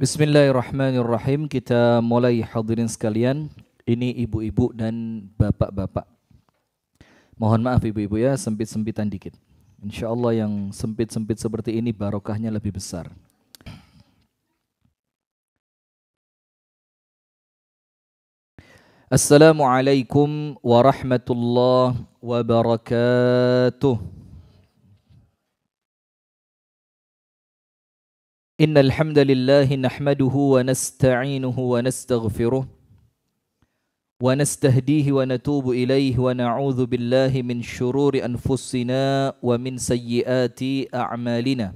Bismillahirrahmanirrahim. Kita mulai hadirin sekalian. Ini ibu-ibu dan bapak-bapak. Mohon maaf ibu-ibu ya, sempit-sempitan dikit. Insya Allah yang sempit-sempit seperti ini barokahnya lebih besar. Assalamualaikum warahmatullahi wabarakatuh. إن الحمد لله نحمده ونستعينه ونستغفره ونستهديه ونتوب إليه ونعوذ بالله من شرور أنفسنا ومن سيئات أعمالنا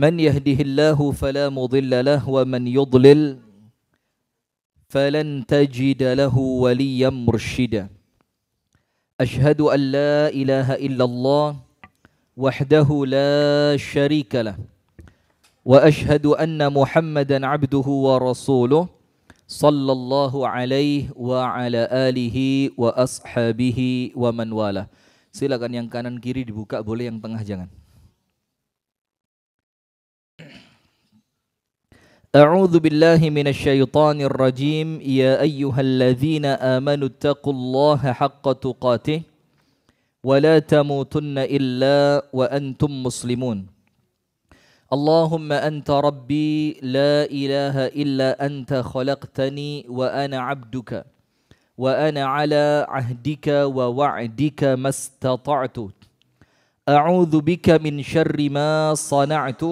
من يهده الله فلا مضل له ومن يضلل فلن تجد له وليا مرشدا أشهد أن لا إله إلا الله وحده لا شريك له واشهد ان محمدا عبده ورسوله صلى الله عليه وعلى اله واصحابه ومن والاه silakan yang kanan kiri dibuka boleh yang tengah jangan أعوذ بالله من الشيطان الرجيم يا أيها الذين آمنوا اتقوا الله حق تقاته ولا تموتن إلا وأنتم مسلمون اللهم أنت ربي لا إله إلا أنت خلقتني وأنا عبدك وأنا على عهدك ووعدك ما استطعت أعوذ بك من شر ما صنعت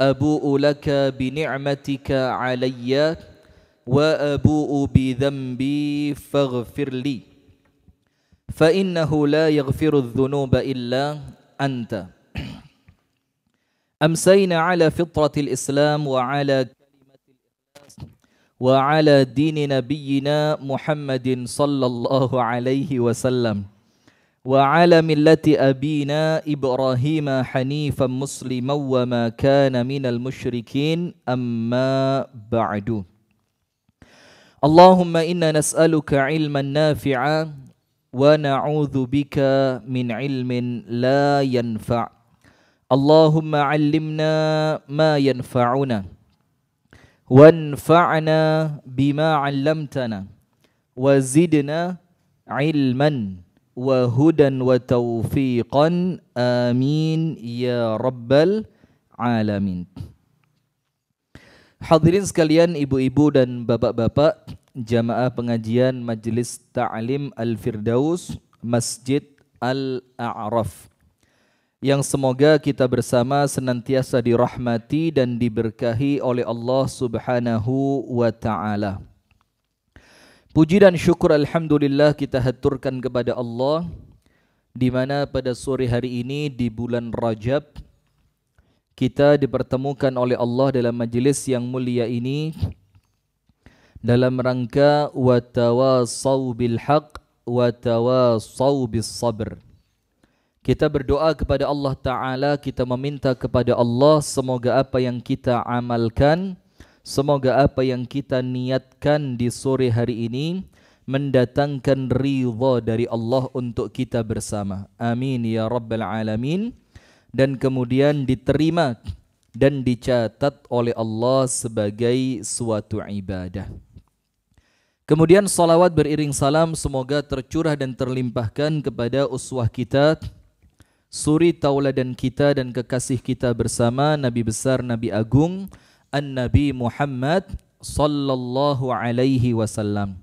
أبوء لك بنعمتك علي وأبوء بذنبي فاغفر لي فإنه لا يغفر الذنوب إلا أنت أمسينا على فطرة الإسلام وعلى وعلى دين نبينا محمد صلى الله عليه وسلم وعلى ملة أبينا إبراهيم حنيفا مسلما وما كان من المشركين أما بعد اللهم إنا نسألك علما نافعا wa na'udzu bika min ilmin la yanfa' Allahumma 'allimna ma yanfa'una wanfa'na bima 'allamtana wa 'ilman wa hudan wa taufiqan amin ya rabbal alamin Hadirin sekalian ibu-ibu dan bapak-bapak jamaah pengajian Majelis Ta'lim Al-Firdaus Masjid Al-A'raf yang semoga kita bersama senantiasa dirahmati dan diberkahi oleh Allah Subhanahu wa taala. Puji dan syukur alhamdulillah kita haturkan kepada Allah di mana pada sore hari ini di bulan Rajab kita dipertemukan oleh Allah dalam majelis yang mulia ini dalam rangka watawasau bil haq watawasau bis sabr. Kita berdoa kepada Allah Ta'ala, kita meminta kepada Allah semoga apa yang kita amalkan, semoga apa yang kita niatkan di sore hari ini mendatangkan rida dari Allah untuk kita bersama. Amin ya rabbal alamin. Dan kemudian diterima dan dicatat oleh Allah sebagai suatu ibadah. Kemudian salawat beriring salam semoga tercurah dan terlimpahkan kepada uswah kita, suri tauladan kita dan kekasih kita bersama Nabi besar Nabi agung An-Nabi Muhammad sallallahu alaihi wasallam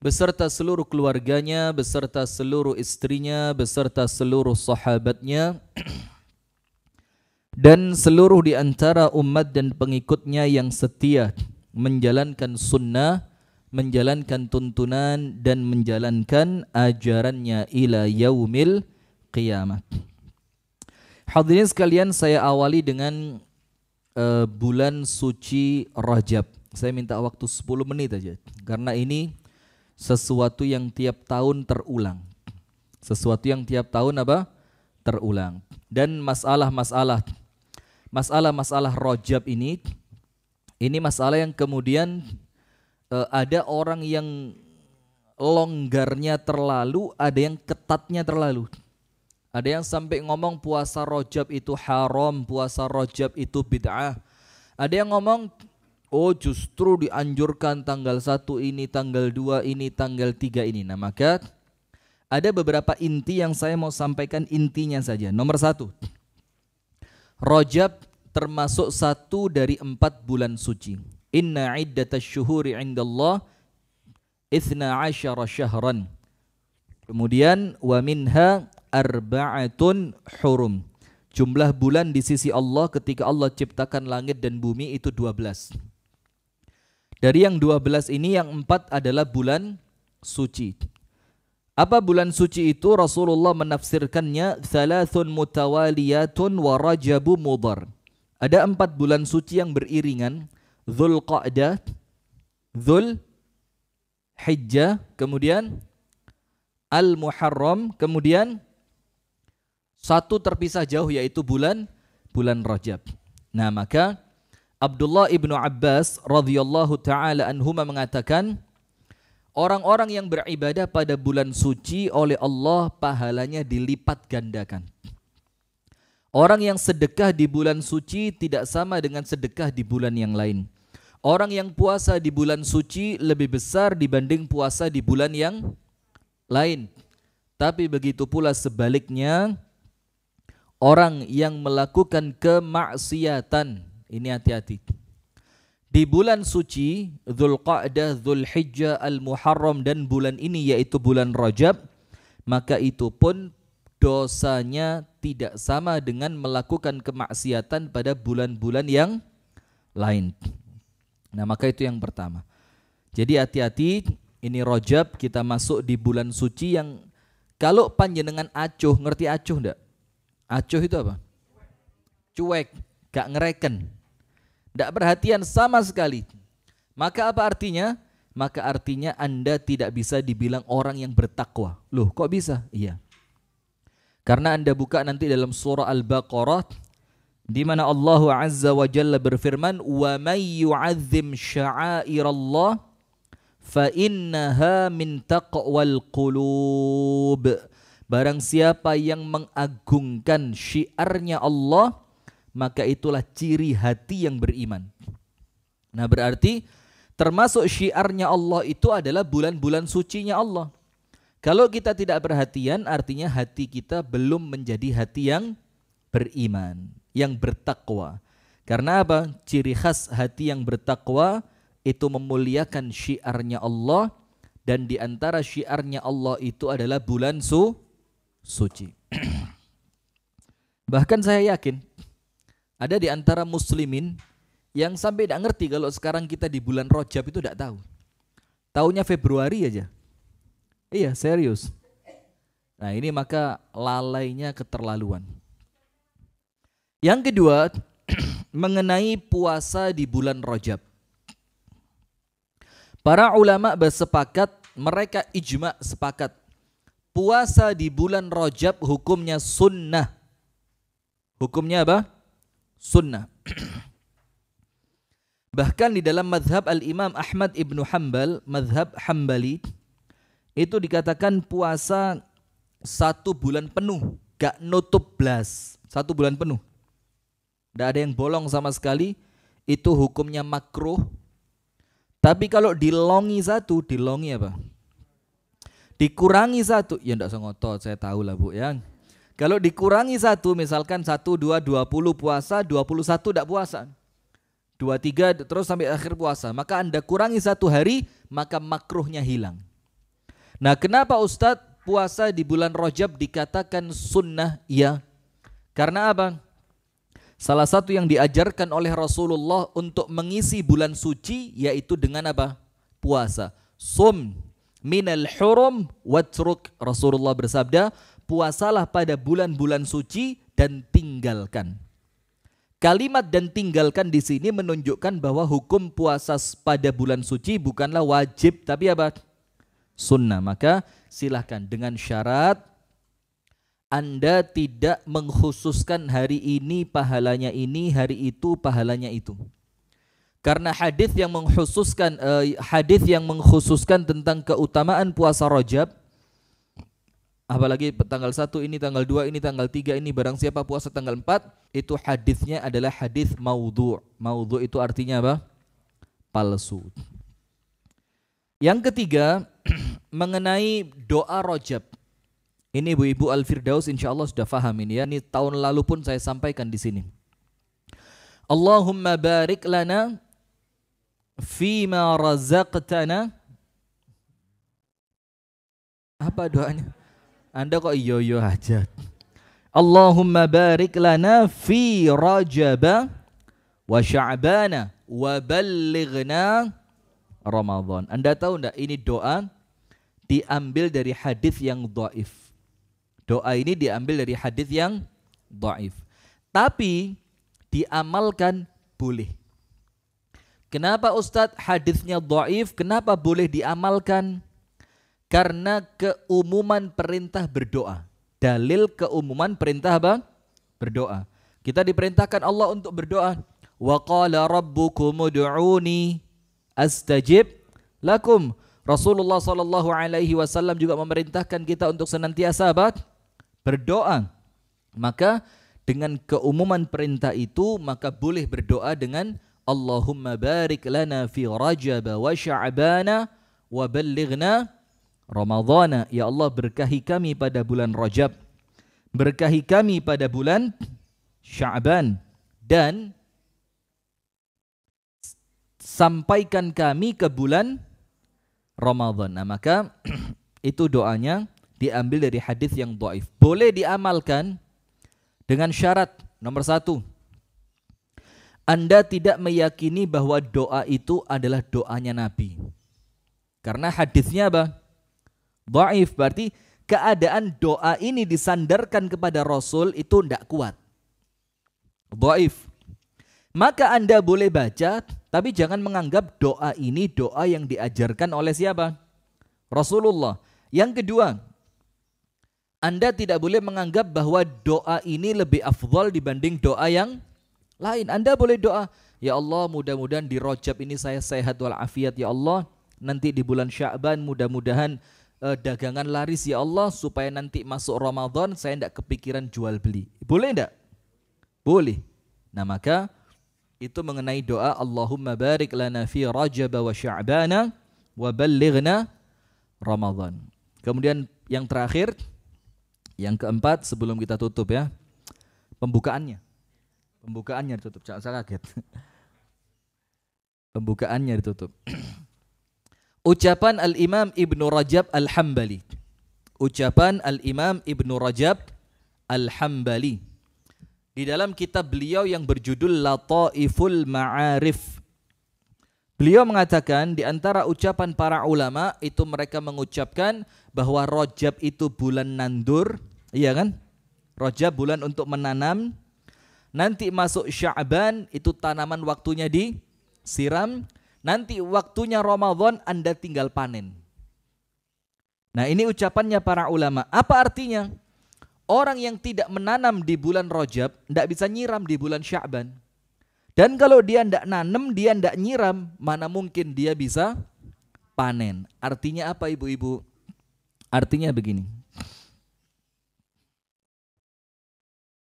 beserta seluruh keluarganya, beserta seluruh istrinya, beserta seluruh sahabatnya dan seluruh di antara umat dan pengikutnya yang setia menjalankan sunnah menjalankan tuntunan dan menjalankan ajarannya ila yaumil qiyamah. Hadirin sekalian, saya awali dengan uh, bulan suci Rajab. Saya minta waktu 10 menit aja karena ini sesuatu yang tiap tahun terulang. Sesuatu yang tiap tahun apa? terulang. Dan masalah-masalah masalah-masalah Rajab ini ini masalah yang kemudian uh, ada orang yang longgarnya terlalu, ada yang ketatnya terlalu. Ada yang sampai ngomong puasa rojab itu haram, puasa rojab itu bid'ah. Ada yang ngomong, oh justru dianjurkan tanggal satu ini, tanggal dua ini, tanggal tiga ini. Nah maka ada beberapa inti yang saya mau sampaikan intinya saja. Nomor satu, rojab termasuk satu dari empat bulan suci Inna iddatas syuhuri indallah ithna asyara syahran. Kemudian wa minha arba'atun hurum. Jumlah bulan di sisi Allah ketika Allah ciptakan langit dan bumi itu 12. Dari yang 12 ini yang 4 adalah bulan suci. Apa bulan suci itu? Rasulullah menafsirkannya thalathun mutawaliyatun wa rajabu mudar. Ada empat bulan suci yang beriringan, Dhul Qa'dah, Dhul Hijjah, kemudian Al-Muharram, kemudian satu terpisah jauh yaitu bulan bulan Rajab. Nah, maka Abdullah ibnu Abbas radhiyallahu taala anhuma mengatakan orang-orang yang beribadah pada bulan suci oleh Allah pahalanya dilipat gandakan. Orang yang sedekah di bulan suci tidak sama dengan sedekah di bulan yang lain. Orang yang puasa di bulan suci lebih besar dibanding puasa di bulan yang lain. Tapi begitu pula sebaliknya, orang yang melakukan kemaksiatan, ini hati-hati. Di bulan suci, Dzulqa'dah, Dzulhijjah, Al-Muharram dan bulan ini yaitu bulan Rajab, maka itu pun dosanya tidak sama dengan melakukan kemaksiatan pada bulan-bulan yang lain. Nah, maka itu yang pertama. Jadi hati-hati ini Rojab kita masuk di bulan suci yang kalau panjenengan acuh, ngerti acuh ndak? Acuh itu apa? Cuek, gak ngereken. Ndak perhatian sama sekali. Maka apa artinya? Maka artinya Anda tidak bisa dibilang orang yang bertakwa. Loh, kok bisa? Iya. Karena Anda buka nanti dalam surah Al-Baqarah di mana Allah Azza wa Jalla berfirman wa may yu'azzim sya'airallah fa innaha min taqwal qulub barang siapa yang mengagungkan syiarnya Allah maka itulah ciri hati yang beriman nah berarti termasuk syiarnya Allah itu adalah bulan-bulan sucinya Allah kalau kita tidak perhatian artinya hati kita belum menjadi hati yang beriman yang bertakwa. Karena apa? Ciri khas hati yang bertakwa itu memuliakan syiarnya Allah dan di antara syiarnya Allah itu adalah bulan su suci. Bahkan saya yakin ada di antara muslimin yang sampai tidak ngerti kalau sekarang kita di bulan Rojab itu tidak tahu. Taunya Februari aja. Iya serius. Nah ini maka lalainya keterlaluan. Yang kedua, mengenai puasa di bulan Rajab. Para ulama bersepakat, mereka ijma sepakat. Puasa di bulan Rajab hukumnya sunnah. Hukumnya apa? Sunnah. Bahkan di dalam madhab al-imam Ahmad ibnu Hanbal, madhab Hambali, itu dikatakan puasa satu bulan penuh, gak nutup belas. Satu bulan penuh. Tidak ada yang bolong sama sekali. Itu hukumnya makruh. Tapi kalau dilongi satu, dilongi apa? Dikurangi satu, ya tidak sengotot, saya tahu lah bu yang Kalau dikurangi satu, misalkan satu, dua, dua puluh puasa, dua puluh satu tidak puasa. Dua, tiga, terus sampai akhir puasa. Maka Anda kurangi satu hari, maka makruhnya hilang. Nah kenapa Ustadz puasa di bulan Rojab dikatakan sunnah? Ya, karena apa? Salah satu yang diajarkan oleh Rasulullah untuk mengisi bulan suci yaitu dengan apa? Puasa. Sum minal hurum watruk. Rasulullah bersabda, puasalah pada bulan-bulan suci dan tinggalkan. Kalimat dan tinggalkan di sini menunjukkan bahwa hukum puasa pada bulan suci bukanlah wajib tapi apa? Sunnah. Maka silahkan dengan syarat anda tidak mengkhususkan hari ini pahalanya ini, hari itu pahalanya itu. Karena hadis yang mengkhususkan uh, hadis yang mengkhususkan tentang keutamaan puasa Rajab apalagi tanggal 1 ini, tanggal 2 ini, tanggal 3 ini barang siapa puasa tanggal 4 itu hadisnya adalah hadis maudhu. Maudhu itu artinya apa? palsu. Yang ketiga mengenai doa Rajab. Ini ibu-ibu Al-Firdaus insya Allah sudah faham ini ya. Ini tahun lalu pun saya sampaikan di sini. Allahumma barik lana fima razaqtana apa doanya? Anda kok iyo iyo aja. Allahumma barik lana fi rajab wa sya'ban wa ballighna Ramadan. Anda tahu enggak ini doa diambil dari hadis yang dhaif. Doa ini diambil dari hadis yang dhaif. Tapi diamalkan boleh. Kenapa Ustadz hadisnya dhaif? Kenapa boleh diamalkan? Karena keumuman perintah berdoa. Dalil keumuman perintah apa? Berdoa. Kita diperintahkan Allah untuk berdoa. Wa qala rabbukum ud'uni astajib lakum. Rasulullah sallallahu alaihi wasallam juga memerintahkan kita untuk senantiasa apa? berdoa. Maka dengan keumuman perintah itu maka boleh berdoa dengan Allahumma barik lana fi Rajab wa Sya'bana wa ballighna Ramadhana. Ya Allah berkahi kami pada bulan Rajab. Berkahi kami pada bulan Sya'ban dan sampaikan kami ke bulan Ramadan. Nah, maka itu doanya diambil dari hadis yang doif. Boleh diamalkan dengan syarat nomor satu. Anda tidak meyakini bahwa doa itu adalah doanya Nabi. Karena hadisnya apa? Doif berarti keadaan doa ini disandarkan kepada Rasul itu tidak kuat. Doif. Maka Anda boleh baca tapi jangan menganggap doa ini doa yang diajarkan oleh siapa? Rasulullah. Yang kedua, anda tidak boleh menganggap bahwa doa ini lebih afdol dibanding doa yang lain. Anda boleh doa, Ya Allah mudah-mudahan di Rojab ini saya sehat walafiat Ya Allah. Nanti di bulan Sya'ban mudah-mudahan eh, dagangan laris Ya Allah supaya nanti masuk Ramadan saya tidak kepikiran jual beli. Boleh tidak? Boleh. Nah maka itu mengenai doa Allahumma barik lana fi Rajab wa Sya'bana wa ballighna Ramadan. Kemudian yang terakhir yang keempat sebelum kita tutup ya, pembukaannya. Pembukaannya ditutup, jangan saya kaget. Pembukaannya ditutup. Ucapan Al-Imam Ibnu Rajab Al-Hambali. Ucapan Al-Imam Ibnu Rajab Al-Hambali. Di dalam kitab beliau yang berjudul Lataiful Ma'arif. Beliau mengatakan di antara ucapan para ulama itu mereka mengucapkan bahwa Rajab itu bulan nandur, Iya kan? Rojab bulan untuk menanam. Nanti masuk Sya'ban itu tanaman waktunya disiram. Nanti waktunya Ramadan Anda tinggal panen. Nah ini ucapannya para ulama. Apa artinya? Orang yang tidak menanam di bulan Rojab tidak bisa nyiram di bulan Sya'ban. Dan kalau dia tidak nanam, dia tidak nyiram, mana mungkin dia bisa panen. Artinya apa ibu-ibu? Artinya begini.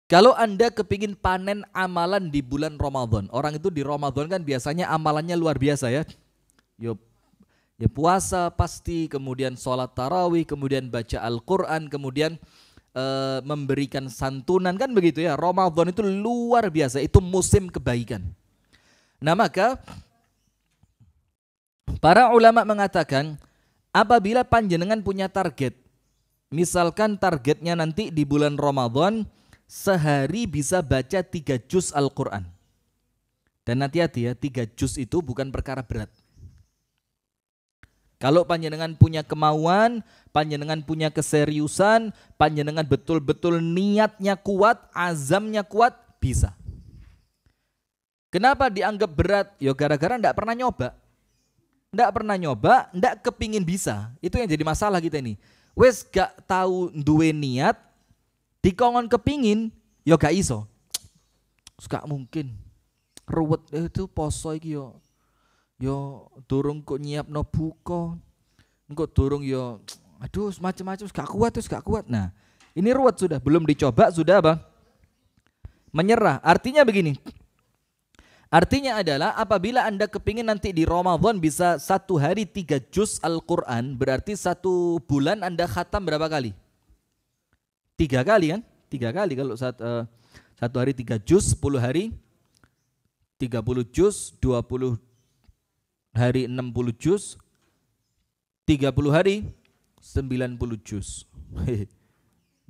Kalau Anda kepingin panen amalan di bulan Ramadan, orang itu di Ramadan kan biasanya amalannya luar biasa ya. Yo, ya, ya puasa pasti, kemudian sholat tarawih, kemudian baca Al-Quran, kemudian e, memberikan santunan, kan begitu ya. Ramadan itu luar biasa, itu musim kebaikan. Nah maka para ulama mengatakan apabila panjenengan punya target, misalkan targetnya nanti di bulan Ramadan, sehari bisa baca tiga juz Al-Quran. Dan hati-hati ya, tiga juz itu bukan perkara berat. Kalau panjenengan punya kemauan, panjenengan punya keseriusan, panjenengan betul-betul niatnya kuat, azamnya kuat, bisa. Kenapa dianggap berat? Ya gara-gara ndak pernah nyoba. Ndak pernah nyoba, ndak kepingin bisa. Itu yang jadi masalah kita ini. Wes gak tahu duwe niat, dikongon kepingin yo ya gak iso gak mungkin ruwet eh, itu poso iki yo ya. yo ya durung kok nyiap no buko kok durung yo aduh macam-macam gak kuat terus gak kuat nah ini ruwet sudah belum dicoba sudah apa menyerah artinya begini Artinya adalah apabila Anda kepingin nanti di Ramadan bisa satu hari tiga juz Al-Quran, berarti satu bulan Anda khatam berapa kali? tiga kali kan? Tiga kali kalau saat uh, satu hari tiga jus, sepuluh hari tiga puluh jus, dua puluh hari enam puluh jus, tiga puluh hari sembilan puluh jus.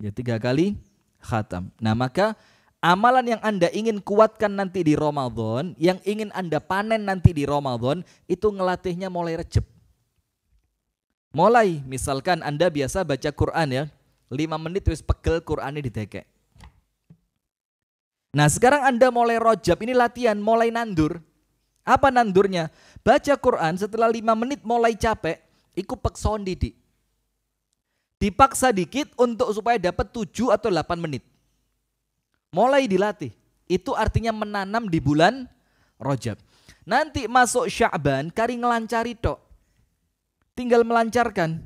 ya tiga kali khatam. Nah maka amalan yang Anda ingin kuatkan nanti di Ramadan, yang ingin Anda panen nanti di Ramadan, itu ngelatihnya mulai recep Mulai, misalkan Anda biasa baca Quran ya, 5 menit wis pegel Quran ini didekek. Nah sekarang Anda mulai rojab, ini latihan mulai nandur. Apa nandurnya? Baca Quran setelah lima menit mulai capek, iku pekson didik. Dipaksa dikit untuk supaya dapat tujuh atau delapan menit. Mulai dilatih. Itu artinya menanam di bulan rojab. Nanti masuk Syaban, kari ngelancari tok. Tinggal melancarkan.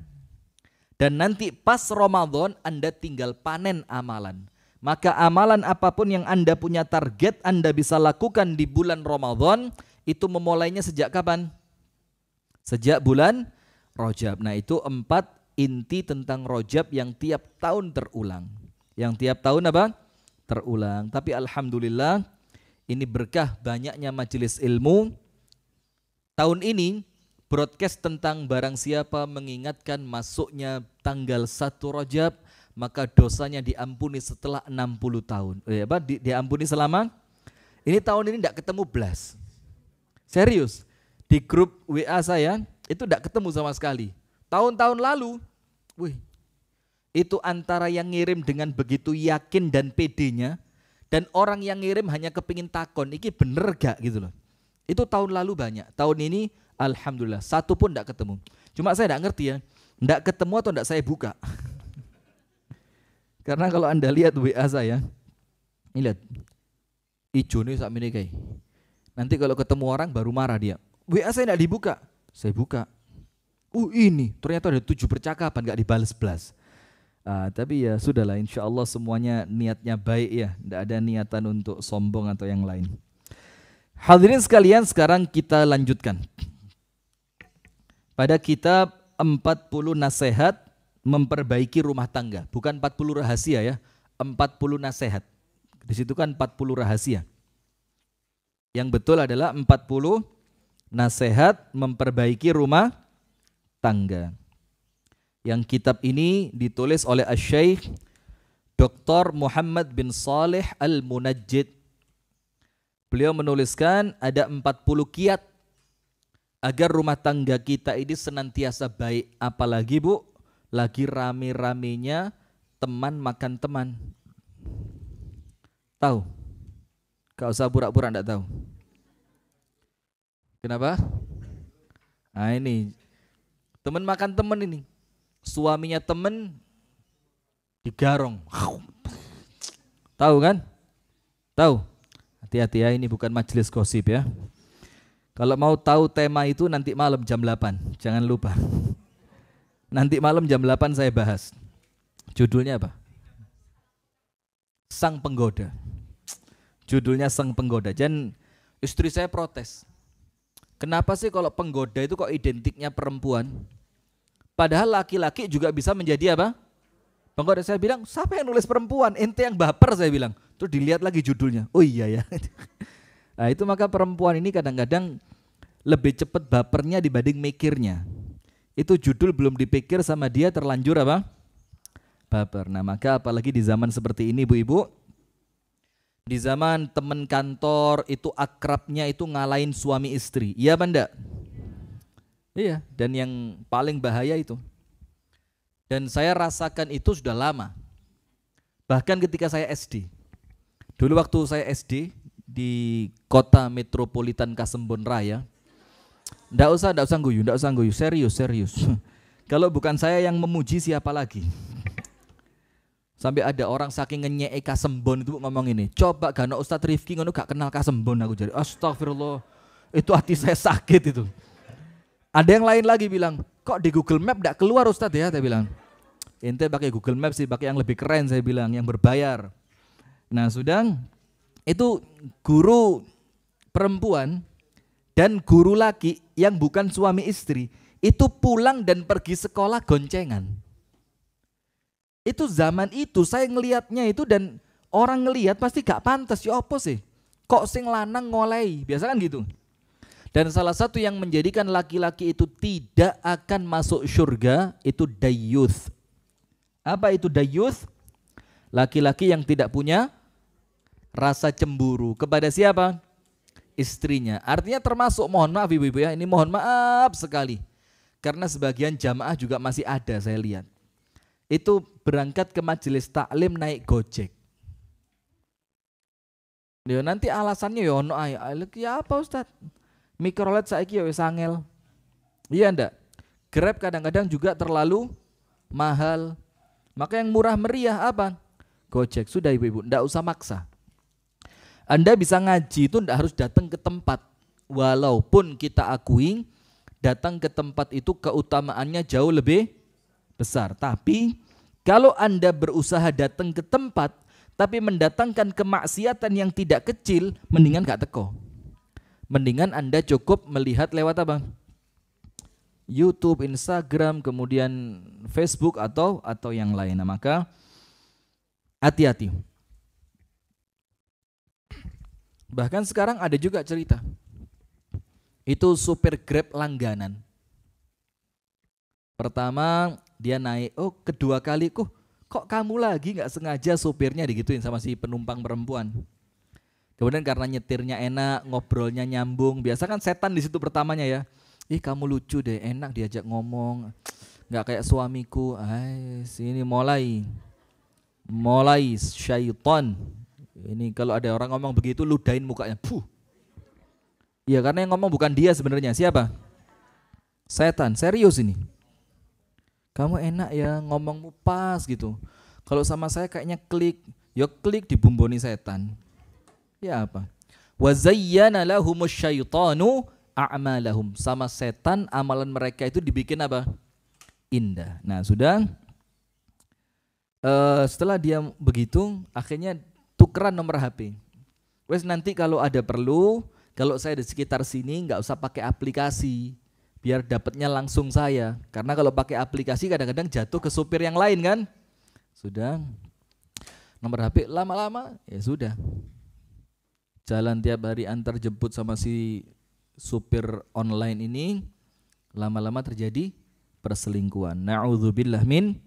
Dan nanti pas Ramadan Anda tinggal panen amalan. Maka amalan apapun yang Anda punya target Anda bisa lakukan di bulan Ramadan itu memulainya sejak kapan? Sejak bulan Rojab. Nah itu empat inti tentang Rojab yang tiap tahun terulang. Yang tiap tahun apa? Terulang. Tapi Alhamdulillah ini berkah banyaknya majelis ilmu. Tahun ini broadcast tentang barang siapa mengingatkan masuknya tanggal 1 Rajab maka dosanya diampuni setelah 60 tahun. Eh, apa? Di, diampuni selama ini tahun ini tidak ketemu belas. Serius, di grup WA saya itu tidak ketemu sama sekali. Tahun-tahun lalu, wih, itu antara yang ngirim dengan begitu yakin dan pedenya dan orang yang ngirim hanya kepingin takon, iki bener gak gitu loh. Itu tahun lalu banyak. Tahun ini Alhamdulillah, satu pun tidak ketemu. Cuma saya tidak ngerti ya, tidak ketemu atau tidak saya buka. Karena kalau anda lihat WA saya, ini lihat, ijo nih saat ini kayak. Nanti kalau ketemu orang baru marah dia. WA saya tidak dibuka, saya buka. Uh ini ternyata ada tujuh percakapan gak dibales belas. Uh, ah, tapi ya sudahlah, insya Allah semuanya niatnya baik ya, tidak ada niatan untuk sombong atau yang lain. Hadirin sekalian, sekarang kita lanjutkan pada kitab 40 nasihat memperbaiki rumah tangga, bukan 40 rahasia ya, 40 nasihat. Di situ kan 40 rahasia. Yang betul adalah 40 nasihat memperbaiki rumah tangga. Yang kitab ini ditulis oleh Asy-Syaikh Dr. Muhammad bin Saleh Al-Munajjid. Beliau menuliskan ada 40 kiat agar rumah tangga kita ini senantiasa baik apalagi Bu lagi rame-ramenya teman makan teman tahu gak usah pura-pura ndak tahu kenapa nah ini teman makan teman ini suaminya teman digarong tahu kan tahu hati-hati ya ini bukan majelis gosip ya kalau mau tahu tema itu nanti malam jam 8, jangan lupa. Nanti malam jam 8 saya bahas. Judulnya apa? Sang Penggoda. Judulnya Sang Penggoda. Dan istri saya protes. Kenapa sih kalau penggoda itu kok identiknya perempuan? Padahal laki-laki juga bisa menjadi apa? Penggoda saya bilang, siapa yang nulis perempuan? Ente yang baper saya bilang. Terus dilihat lagi judulnya. Oh iya ya. Nah, itu maka perempuan ini kadang-kadang lebih cepat bapernya dibanding mikirnya. Itu judul belum dipikir sama dia terlanjur apa? Baper. Nah, maka apalagi di zaman seperti ini, Bu-ibu, di zaman teman kantor itu akrabnya itu ngalahin suami istri. Iya, Banda? Iya, dan yang paling bahaya itu. Dan saya rasakan itu sudah lama. Bahkan ketika saya SD. Dulu waktu saya SD, di kota metropolitan Kasembon Raya. Ndak usah, ndak usah guyu, ndak usah guyu, serius, serius. Kalau bukan saya yang memuji siapa lagi? Sampai ada orang saking ngenyek Kasembon itu ngomong ini. Coba gak Ustadz Rifki ngono gak kenal Kasembon aku jadi astagfirullah. Itu hati saya sakit itu. Ada yang lain lagi bilang, kok di Google Map gak keluar Ustadz ya? Saya bilang, ente pakai Google Map sih, pakai yang lebih keren saya bilang, yang berbayar. Nah sudah, itu guru perempuan dan guru laki yang bukan suami istri itu pulang dan pergi sekolah goncengan. Itu zaman itu saya ngelihatnya itu dan orang ngelihat pasti gak pantas ya apa sih? Kok sing lanang ngolei? Biasa kan gitu. Dan salah satu yang menjadikan laki-laki itu tidak akan masuk surga itu dayuth. Apa itu dayuth? Laki-laki yang tidak punya rasa cemburu kepada siapa? Istrinya. Artinya termasuk mohon maaf ibu-ibu ya, ini mohon maaf sekali. Karena sebagian jamaah juga masih ada saya lihat. Itu berangkat ke majelis taklim naik gojek. Ya, nanti alasannya ya ono ayo, ya apa Ustaz? Mikrolet saya ya sangel. Iya ndak? Grab kadang-kadang juga terlalu mahal. Maka yang murah meriah apa? Gojek. Sudah ibu-ibu, ndak usah maksa. Anda bisa ngaji itu tidak harus datang ke tempat. Walaupun kita akui datang ke tempat itu keutamaannya jauh lebih besar. Tapi kalau Anda berusaha datang ke tempat tapi mendatangkan kemaksiatan yang tidak kecil, mendingan gak teko. Mendingan Anda cukup melihat lewat apa? YouTube, Instagram, kemudian Facebook atau atau yang lain. Nah, maka hati-hati. Bahkan sekarang ada juga cerita. Itu supir Grab langganan. Pertama dia naik, oh kedua kali kok kok kamu lagi nggak sengaja supirnya digituin sama si penumpang perempuan. Kemudian karena nyetirnya enak, ngobrolnya nyambung. Biasa kan setan di situ pertamanya ya. Ih kamu lucu deh, enak diajak ngomong. Nggak kayak suamiku. Ay, sini mulai. Mulai syaitan ini kalau ada orang ngomong begitu ludain mukanya. Puh. Ya karena yang ngomong bukan dia sebenarnya. Siapa? Setan. Serius ini. Kamu enak ya ngomongmu pas gitu. Kalau sama saya kayaknya klik. Ya klik dibumboni setan. Ya apa? Wazayyana lahumus syaitanu a'malahum. Sama setan amalan mereka itu dibikin apa? Indah. Nah sudah. Uh, setelah dia begitu akhirnya tukeran nomor HP. Wes nanti kalau ada perlu, kalau saya di sekitar sini nggak usah pakai aplikasi, biar dapatnya langsung saya. Karena kalau pakai aplikasi kadang-kadang jatuh ke supir yang lain kan. Sudah. Nomor HP lama-lama ya sudah. Jalan tiap hari antar jemput sama si supir online ini lama-lama terjadi perselingkuhan. Nauzubillah min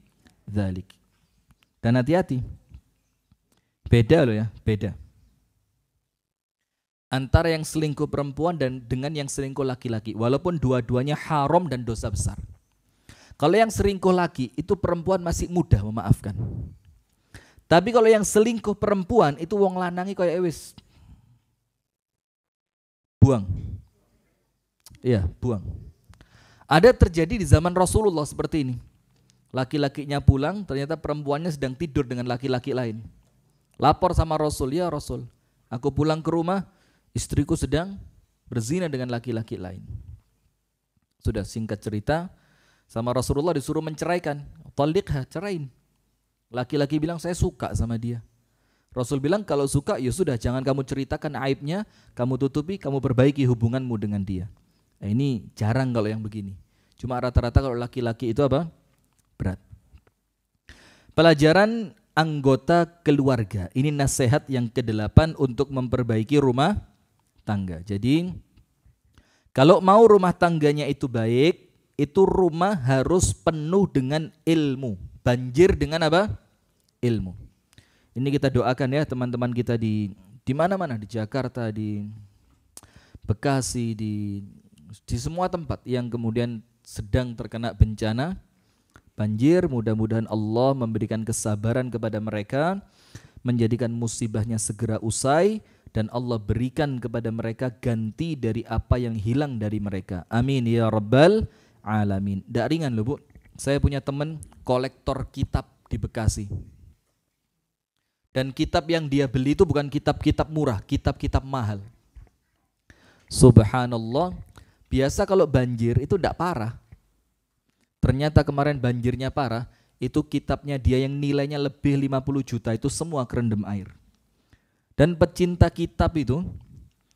dzalik. Dan hati-hati. Beda loh ya, beda. Antara yang selingkuh perempuan dan dengan yang selingkuh laki-laki. Walaupun dua-duanya haram dan dosa besar. Kalau yang selingkuh laki itu perempuan masih mudah memaafkan. Tapi kalau yang selingkuh perempuan itu wong lanangi kayak ewis. Eh, buang. Iya, buang. Ada terjadi di zaman Rasulullah seperti ini. Laki-lakinya pulang, ternyata perempuannya sedang tidur dengan laki-laki lain. Lapor sama Rasul, ya Rasul, aku pulang ke rumah, istriku sedang berzina dengan laki-laki lain. Sudah singkat cerita, sama Rasulullah disuruh menceraikan. Talikha, cerain. Laki-laki bilang, saya suka sama dia. Rasul bilang, kalau suka ya sudah, jangan kamu ceritakan aibnya, kamu tutupi, kamu perbaiki hubunganmu dengan dia. Nah, ini jarang kalau yang begini. Cuma rata-rata kalau laki-laki itu apa? Berat. Pelajaran anggota keluarga. Ini nasihat yang kedelapan untuk memperbaiki rumah tangga. Jadi kalau mau rumah tangganya itu baik, itu rumah harus penuh dengan ilmu. Banjir dengan apa? Ilmu. Ini kita doakan ya teman-teman kita di di mana-mana di Jakarta, di Bekasi, di di semua tempat yang kemudian sedang terkena bencana banjir. Mudah-mudahan Allah memberikan kesabaran kepada mereka, menjadikan musibahnya segera usai, dan Allah berikan kepada mereka ganti dari apa yang hilang dari mereka. Amin ya Rabbal Alamin. Tidak ringan loh Bu. Saya punya teman kolektor kitab di Bekasi. Dan kitab yang dia beli itu bukan kitab-kitab murah, kitab-kitab mahal. Subhanallah, biasa kalau banjir itu tidak parah ternyata kemarin banjirnya parah, itu kitabnya dia yang nilainya lebih 50 juta itu semua kerendam air. Dan pecinta kitab itu,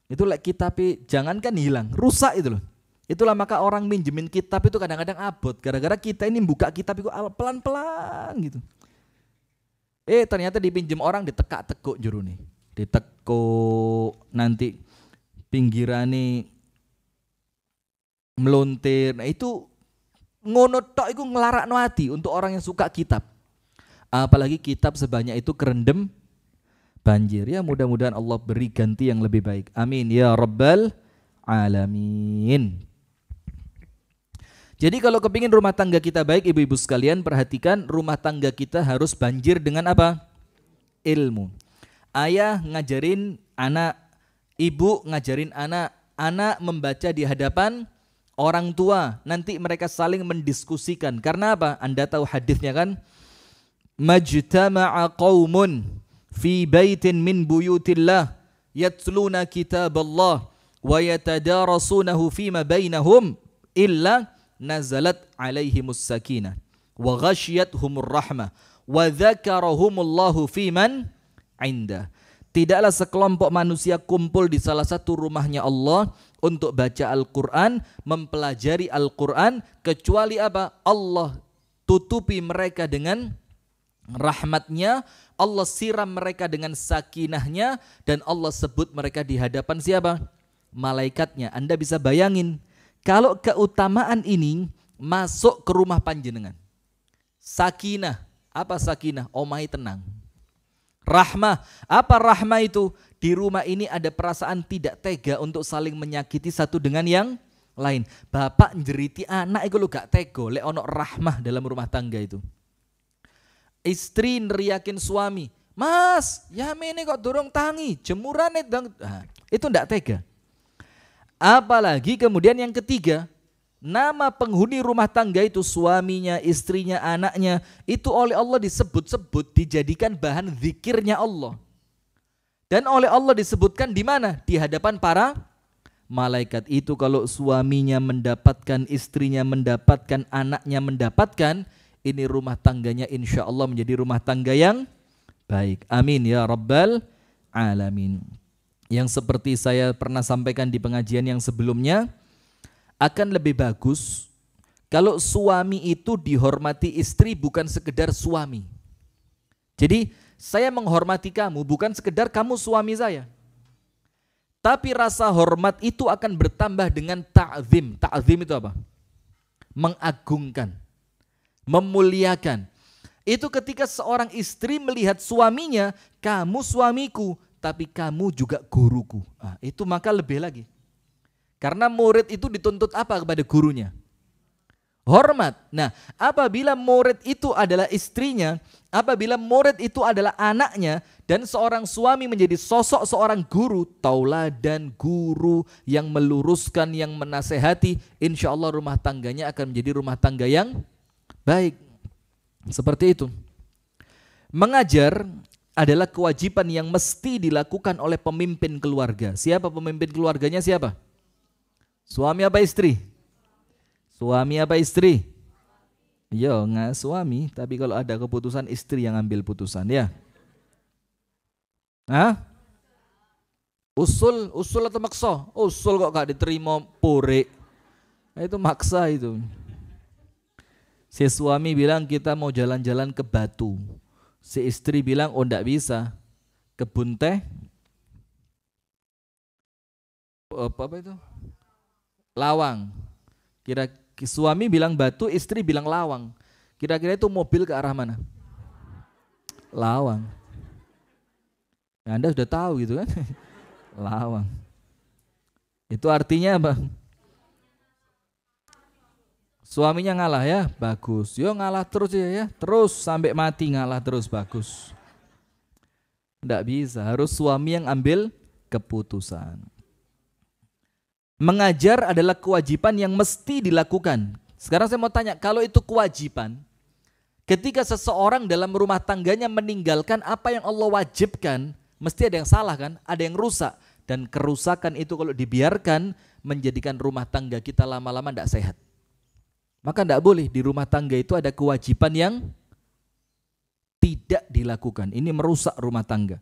itu like kitab jangankan hilang, rusak itu loh. Itulah maka orang minjemin kitab itu kadang-kadang abot gara-gara kita ini buka kitab itu pelan-pelan gitu. Eh ternyata dipinjem orang ditekak-tekuk juru nih. Ditekuk nanti pinggiran nih melontir. Nah itu ngono tok iku nglarakno ati untuk orang yang suka kitab. Apalagi kitab sebanyak itu kerendem banjir. Ya mudah-mudahan Allah beri ganti yang lebih baik. Amin ya rabbal alamin. Jadi kalau kepingin rumah tangga kita baik ibu-ibu sekalian perhatikan rumah tangga kita harus banjir dengan apa? Ilmu. Ayah ngajarin anak, ibu ngajarin anak, anak membaca di hadapan orang tua nanti mereka saling mendiskusikan karena apa Anda tahu hadisnya kan majtama'a qaumun fi baitin min buyutillah yatluna kitaballah wa yatadarasunahu fima bainahum illa nazalat alaihimus sakinah wa ghashiyatuhumur rahmah wa dzakarahumullahu fiman indah tidaklah sekelompok manusia kumpul di salah satu rumahnya Allah untuk baca Al-Quran, mempelajari Al-Quran, kecuali apa? Allah tutupi mereka dengan rahmatnya, Allah siram mereka dengan sakinahnya, dan Allah sebut mereka di hadapan siapa? Malaikatnya. Anda bisa bayangin, kalau keutamaan ini masuk ke rumah panjenengan. Sakinah, apa sakinah? Omai tenang. Rahmah, apa rahmah itu? Di rumah ini ada perasaan tidak tega untuk saling menyakiti satu dengan yang lain. Bapak njeriti anak itu lo gak tega, lek ono rahmah dalam rumah tangga itu. Istri neriakin suami, Mas, ya ini kok dorong tangi, jemuran itu. Nah, itu ndak tega. Apalagi kemudian yang ketiga, nama penghuni rumah tangga itu suaminya, istrinya, anaknya, itu oleh Allah disebut-sebut dijadikan bahan zikirnya Allah. Dan oleh Allah disebutkan di mana? Di hadapan para malaikat itu kalau suaminya mendapatkan, istrinya mendapatkan, anaknya mendapatkan, ini rumah tangganya insya Allah menjadi rumah tangga yang baik. Amin ya Rabbal Alamin. Yang seperti saya pernah sampaikan di pengajian yang sebelumnya, akan lebih bagus kalau suami itu dihormati istri bukan sekedar suami. Jadi saya menghormati kamu bukan sekedar kamu suami saya. Tapi rasa hormat itu akan bertambah dengan ta'zim. Ta'zim itu apa? Mengagungkan, memuliakan. Itu ketika seorang istri melihat suaminya, kamu suamiku, tapi kamu juga guruku. Nah, itu maka lebih lagi. Karena murid itu dituntut apa kepada gurunya? Hormat. Nah, apabila murid itu adalah istrinya, Apabila murid itu adalah anaknya dan seorang suami menjadi sosok seorang guru, dan guru yang meluruskan, yang menasehati, insya Allah rumah tangganya akan menjadi rumah tangga yang baik. Seperti itu. Mengajar adalah kewajiban yang mesti dilakukan oleh pemimpin keluarga. Siapa pemimpin keluarganya siapa? Suami apa istri? Suami apa istri? Yo, nggak suami, tapi kalau ada keputusan istri yang ambil putusan ya. Hah? Usul, usul atau maksa? Usul kok gak diterima pure. Nah, itu maksa itu. Si suami bilang kita mau jalan-jalan ke Batu. Si istri bilang oh enggak bisa. Kebun teh. Apa, apa itu? Lawang. Kira Suami bilang batu, istri bilang lawang. Kira-kira itu mobil ke arah mana? Lawang. Ya, anda sudah tahu gitu kan? lawang. Itu artinya apa? Suaminya ngalah ya, bagus. Yo ngalah terus ya, ya. terus sampai mati ngalah terus bagus. Tidak bisa, harus suami yang ambil keputusan. Mengajar adalah kewajiban yang mesti dilakukan. Sekarang saya mau tanya, kalau itu kewajiban, ketika seseorang dalam rumah tangganya meninggalkan apa yang Allah wajibkan, mesti ada yang salah kan? Ada yang rusak. Dan kerusakan itu kalau dibiarkan menjadikan rumah tangga kita lama-lama tidak -lama sehat. Maka tidak boleh di rumah tangga itu ada kewajiban yang tidak dilakukan. Ini merusak rumah tangga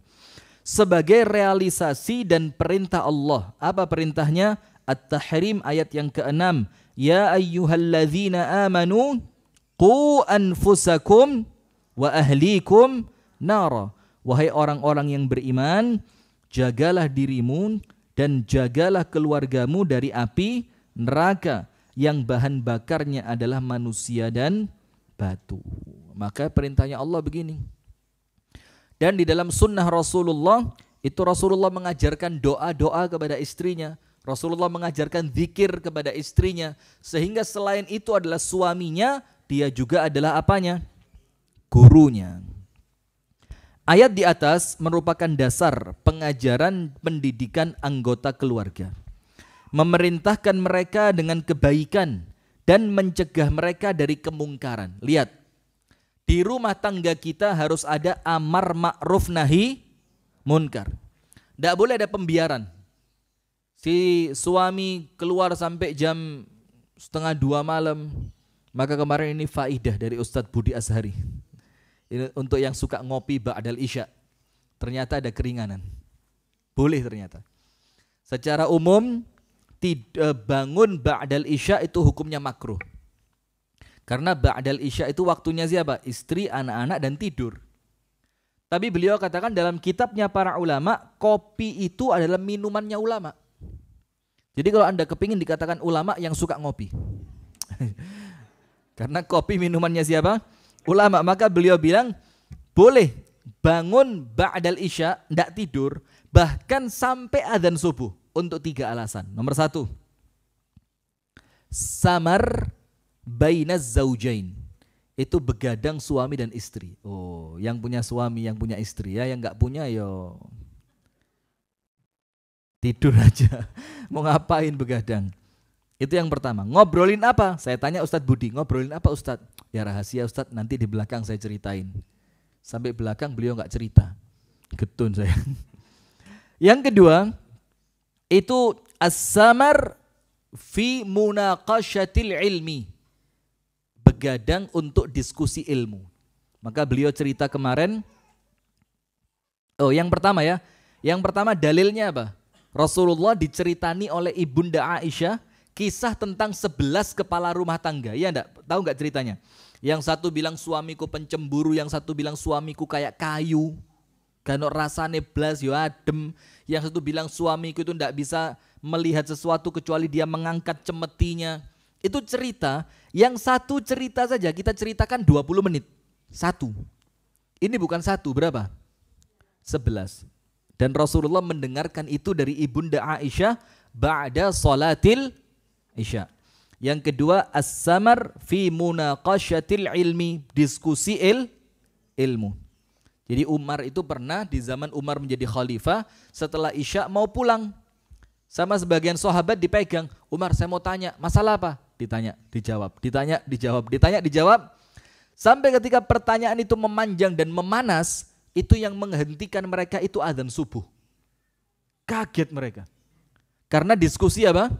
sebagai realisasi dan perintah Allah. Apa perintahnya? At-Tahrim ayat yang ke-6. Ya ayyuhalladzina amanu qu anfusakum wa ahlikum nara. Wahai orang-orang yang beriman, jagalah dirimu dan jagalah keluargamu dari api neraka yang bahan bakarnya adalah manusia dan batu. Maka perintahnya Allah begini. Dan di dalam sunnah Rasulullah, itu Rasulullah mengajarkan doa-doa kepada istrinya. Rasulullah mengajarkan zikir kepada istrinya sehingga selain itu adalah suaminya, dia juga adalah apanya? gurunya. Ayat di atas merupakan dasar pengajaran pendidikan anggota keluarga. Memerintahkan mereka dengan kebaikan dan mencegah mereka dari kemungkaran. Lihat, di rumah tangga kita harus ada amar ma'ruf nahi munkar. Tidak boleh ada pembiaran si suami keluar sampai jam setengah dua malam maka kemarin ini faidah dari Ustadz Budi Azhari. ini untuk yang suka ngopi ba'dal isya ternyata ada keringanan boleh ternyata secara umum tidak e, bangun ba'dal isya itu hukumnya makruh karena ba'dal isya itu waktunya siapa istri anak-anak dan tidur tapi beliau katakan dalam kitabnya para ulama kopi itu adalah minumannya ulama' Jadi kalau Anda kepingin dikatakan ulama yang suka ngopi. Karena kopi minumannya siapa? Ulama. Maka beliau bilang, boleh bangun ba'dal isya, tidak tidur, bahkan sampai adzan subuh untuk tiga alasan. Nomor satu, samar baina zaujain. Itu begadang suami dan istri. Oh, yang punya suami, yang punya istri ya, yang nggak punya yo tidur aja. Mau ngapain begadang? Itu yang pertama. Ngobrolin apa? Saya tanya Ustadz Budi, ngobrolin apa Ustadz? Ya rahasia Ustadz, nanti di belakang saya ceritain. Sampai belakang beliau nggak cerita. Getun saya. Yang kedua, itu asamar samar fi munaqashatil ilmi. Begadang untuk diskusi ilmu. Maka beliau cerita kemarin, oh yang pertama ya, yang pertama dalilnya apa? Rasulullah diceritani oleh Ibunda Aisyah kisah tentang sebelas kepala rumah tangga. Iya enggak? Tahu enggak ceritanya? Yang satu bilang suamiku pencemburu, yang satu bilang suamiku kayak kayu. Ganok rasane blas yo adem. Yang satu bilang suamiku itu ndak bisa melihat sesuatu kecuali dia mengangkat cemetinya. Itu cerita, yang satu cerita saja kita ceritakan 20 menit. Satu. Ini bukan satu, berapa? Sebelas. Dan Rasulullah mendengarkan itu dari ibunda Aisyah ba'da salatil Isya. Yang kedua as-samar fi munaqashatil ilmi, diskusi il, ilmu. Jadi Umar itu pernah di zaman Umar menjadi khalifah setelah Isya mau pulang. Sama sebagian sahabat dipegang, Umar saya mau tanya, masalah apa? Ditanya, dijawab, ditanya, dijawab, ditanya, dijawab. Sampai ketika pertanyaan itu memanjang dan memanas, itu yang menghentikan mereka itu azan subuh. Kaget mereka. Karena diskusi apa?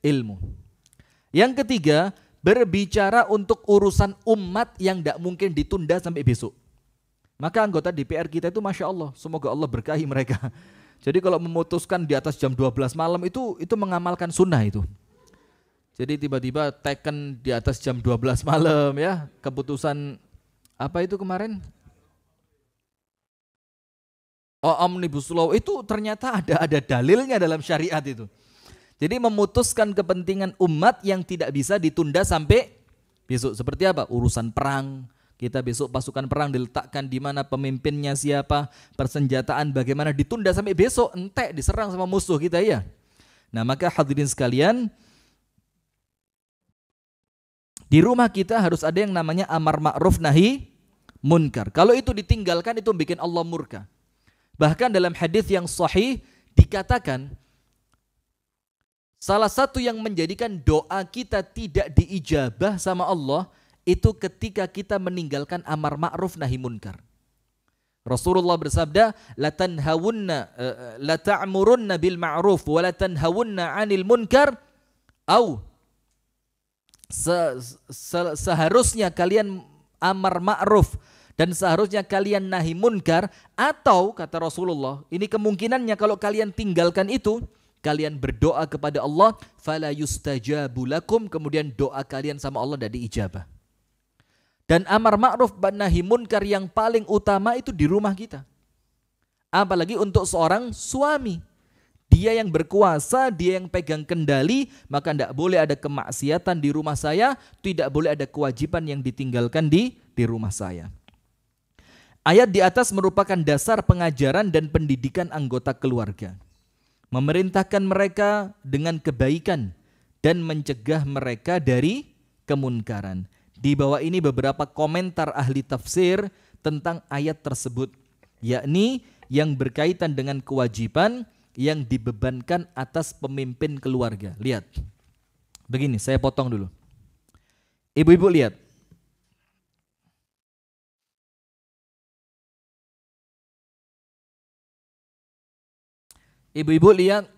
Ilmu. Yang ketiga, berbicara untuk urusan umat yang tidak mungkin ditunda sampai besok. Maka anggota DPR kita itu Masya Allah, semoga Allah berkahi mereka. Jadi kalau memutuskan di atas jam 12 malam itu itu mengamalkan sunnah itu. Jadi tiba-tiba teken di atas jam 12 malam ya, keputusan apa itu kemarin? Oh omnibus law itu ternyata ada ada dalilnya dalam syariat itu. Jadi memutuskan kepentingan umat yang tidak bisa ditunda sampai besok. Seperti apa? Urusan perang. Kita besok pasukan perang diletakkan di mana pemimpinnya siapa, persenjataan bagaimana ditunda sampai besok entek diserang sama musuh kita ya. Nah, maka hadirin sekalian, di rumah kita harus ada yang namanya amar ma'ruf nahi munkar. Kalau itu ditinggalkan itu bikin Allah murka. Bahkan dalam hadis yang sahih dikatakan salah satu yang menjadikan doa kita tidak diijabah sama Allah itu ketika kita meninggalkan amar ma'ruf nahi munkar. Rasulullah bersabda, "Latanhawunna tanhawunna uh, bil ma'ruf wa latanhawunna 'anil munkar" au se, seharusnya kalian amar ma'ruf dan seharusnya kalian nahi munkar atau kata Rasulullah ini kemungkinannya kalau kalian tinggalkan itu kalian berdoa kepada Allah fala yustajabulakum kemudian doa kalian sama Allah dari ijabah dan amar ma'ruf nahi munkar yang paling utama itu di rumah kita apalagi untuk seorang suami dia yang berkuasa, dia yang pegang kendali, maka tidak boleh ada kemaksiatan di rumah saya, tidak boleh ada kewajiban yang ditinggalkan di di rumah saya. Ayat di atas merupakan dasar pengajaran dan pendidikan anggota keluarga. Memerintahkan mereka dengan kebaikan dan mencegah mereka dari kemunkaran. Di bawah ini beberapa komentar ahli tafsir tentang ayat tersebut, yakni yang berkaitan dengan kewajiban yang dibebankan atas pemimpin keluarga. Lihat. Begini, saya potong dulu. Ibu-ibu lihat, Ibu-ibu lihat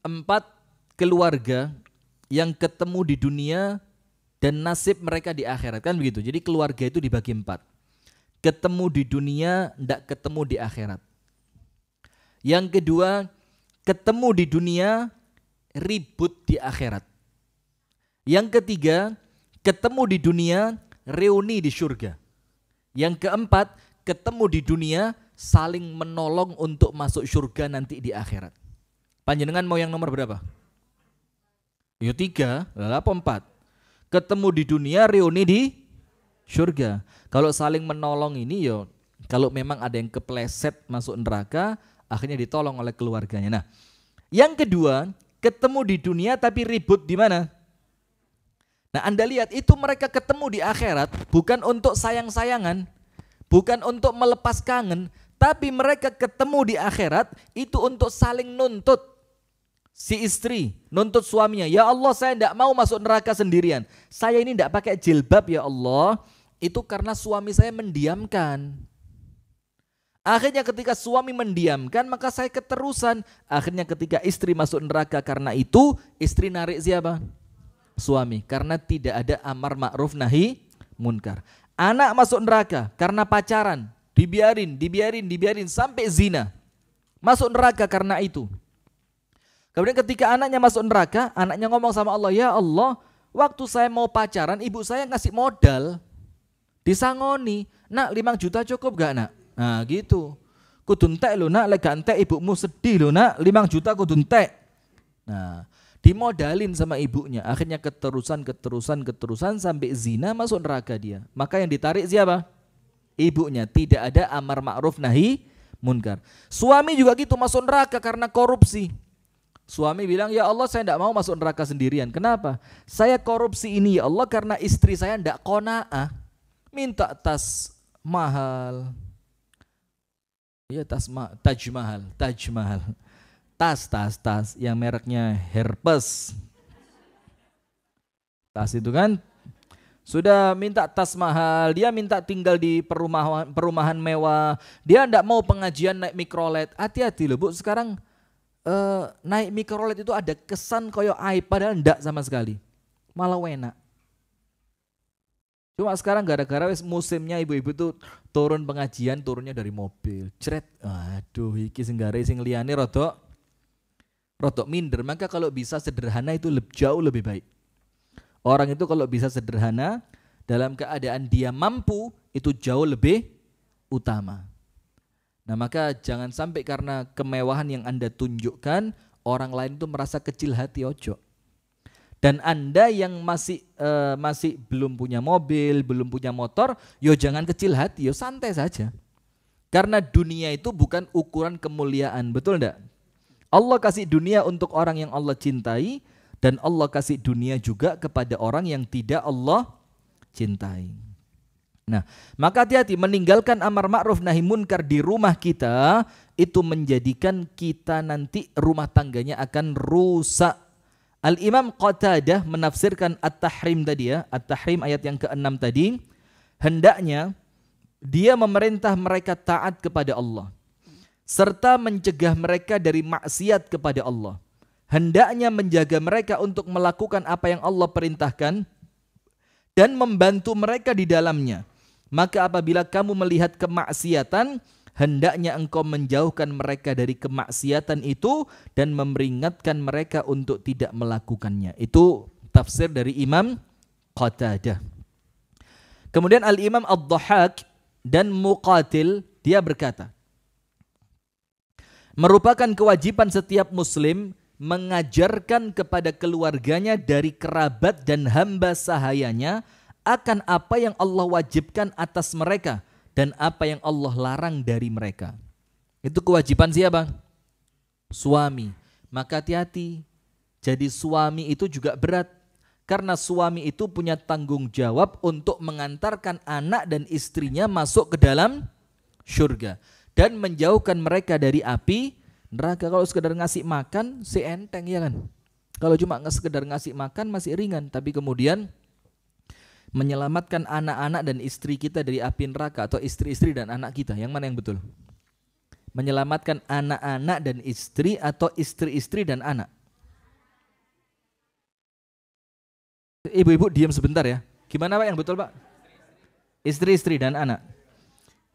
empat keluarga yang ketemu di dunia dan nasib mereka di akhirat kan begitu. Jadi keluarga itu dibagi empat. Ketemu di dunia, tidak ketemu di akhirat. Yang kedua, ketemu di dunia, ribut di akhirat. Yang ketiga, ketemu di dunia, reuni di surga. Yang keempat, ketemu di dunia, saling menolong untuk masuk surga nanti di akhirat. Panjenengan mau yang nomor berapa? Yo tiga, lalu apa empat? Ketemu di dunia, reuni di surga. Kalau saling menolong ini yo, kalau memang ada yang kepleset masuk neraka, akhirnya ditolong oleh keluarganya. Nah, yang kedua, ketemu di dunia tapi ribut di mana? Nah, Anda lihat itu mereka ketemu di akhirat bukan untuk sayang-sayangan, bukan untuk melepas kangen, tapi mereka ketemu di akhirat itu untuk saling nuntut. Si istri nuntut suaminya, ya Allah saya tidak mau masuk neraka sendirian. Saya ini tidak pakai jilbab ya Allah, itu karena suami saya mendiamkan. Akhirnya ketika suami mendiamkan maka saya keterusan. Akhirnya ketika istri masuk neraka karena itu istri narik siapa? Suami. Karena tidak ada amar ma'ruf nahi munkar. Anak masuk neraka karena pacaran. Dibiarin, dibiarin, dibiarin sampai zina. Masuk neraka karena itu. Kemudian ketika anaknya masuk neraka, anaknya ngomong sama Allah, "Ya Allah, waktu saya mau pacaran, ibu saya ngasih modal disangoni, nak 5 juta cukup gak nak? Nah gitu. Kuduntek lo nak, lek ibumu sedih lo nak, 5 juta kuduntek. Nah, dimodalin sama ibunya. Akhirnya keterusan, keterusan, keterusan sampai zina masuk neraka dia. Maka yang ditarik siapa? ibunya. Tidak ada amar ma'ruf nahi munkar. Suami juga gitu masuk neraka karena korupsi. Suami bilang, ya Allah saya tidak mau masuk neraka sendirian. Kenapa? Saya korupsi ini ya Allah karena istri saya tidak kona'ah. Minta tas mahal. Ya tas ma taj mahal, taj mahal. Tas, tas, tas yang mereknya herpes. Tas itu kan sudah minta tas mahal, dia minta tinggal di perumahan perumahan mewah, dia tidak mau pengajian naik mikrolet. Hati-hati loh bu, sekarang eh, naik mikrolet itu ada kesan koyo aib, padahal ndak sama sekali. Malah enak. Cuma sekarang gara-gara musimnya ibu-ibu tuh turun pengajian, turunnya dari mobil. Cret, aduh iki sing gare sing liyane rodok rodok minder. Maka kalau bisa sederhana itu jauh lebih baik. Orang itu kalau bisa sederhana, dalam keadaan dia mampu, itu jauh lebih utama. Nah maka jangan sampai karena kemewahan yang Anda tunjukkan, orang lain itu merasa kecil hati ojo. Dan Anda yang masih uh, masih belum punya mobil, belum punya motor, yo jangan kecil hati, yo santai saja. Karena dunia itu bukan ukuran kemuliaan, betul enggak? Allah kasih dunia untuk orang yang Allah cintai, dan Allah kasih dunia juga kepada orang yang tidak Allah cintai. Nah, maka hati-hati meninggalkan amar ma'ruf nahi munkar di rumah kita itu menjadikan kita nanti rumah tangganya akan rusak. Al-Imam Qatadah menafsirkan At-Tahrim tadi ya, At-Tahrim ayat yang ke-6 tadi, hendaknya dia memerintah mereka taat kepada Allah serta mencegah mereka dari maksiat kepada Allah hendaknya menjaga mereka untuk melakukan apa yang Allah perintahkan dan membantu mereka di dalamnya. Maka apabila kamu melihat kemaksiatan, hendaknya engkau menjauhkan mereka dari kemaksiatan itu dan memperingatkan mereka untuk tidak melakukannya. Itu tafsir dari Imam Qatadah. Kemudian Al-Imam Ad-Dhahak dan Muqatil dia berkata, merupakan kewajiban setiap muslim mengajarkan kepada keluarganya dari kerabat dan hamba sahayanya akan apa yang Allah wajibkan atas mereka dan apa yang Allah larang dari mereka. Itu kewajiban siapa? Suami. Maka hati-hati. Jadi suami itu juga berat karena suami itu punya tanggung jawab untuk mengantarkan anak dan istrinya masuk ke dalam surga dan menjauhkan mereka dari api Neraka kalau sekedar ngasih makan si enteng ya kan. Kalau cuma sekedar ngasih makan masih ringan, tapi kemudian menyelamatkan anak-anak dan istri kita dari api neraka atau istri-istri dan anak kita, yang mana yang betul? Menyelamatkan anak-anak dan istri atau istri-istri dan anak. Ibu-ibu diam sebentar ya. Gimana Pak yang betul Pak? Istri-istri dan anak.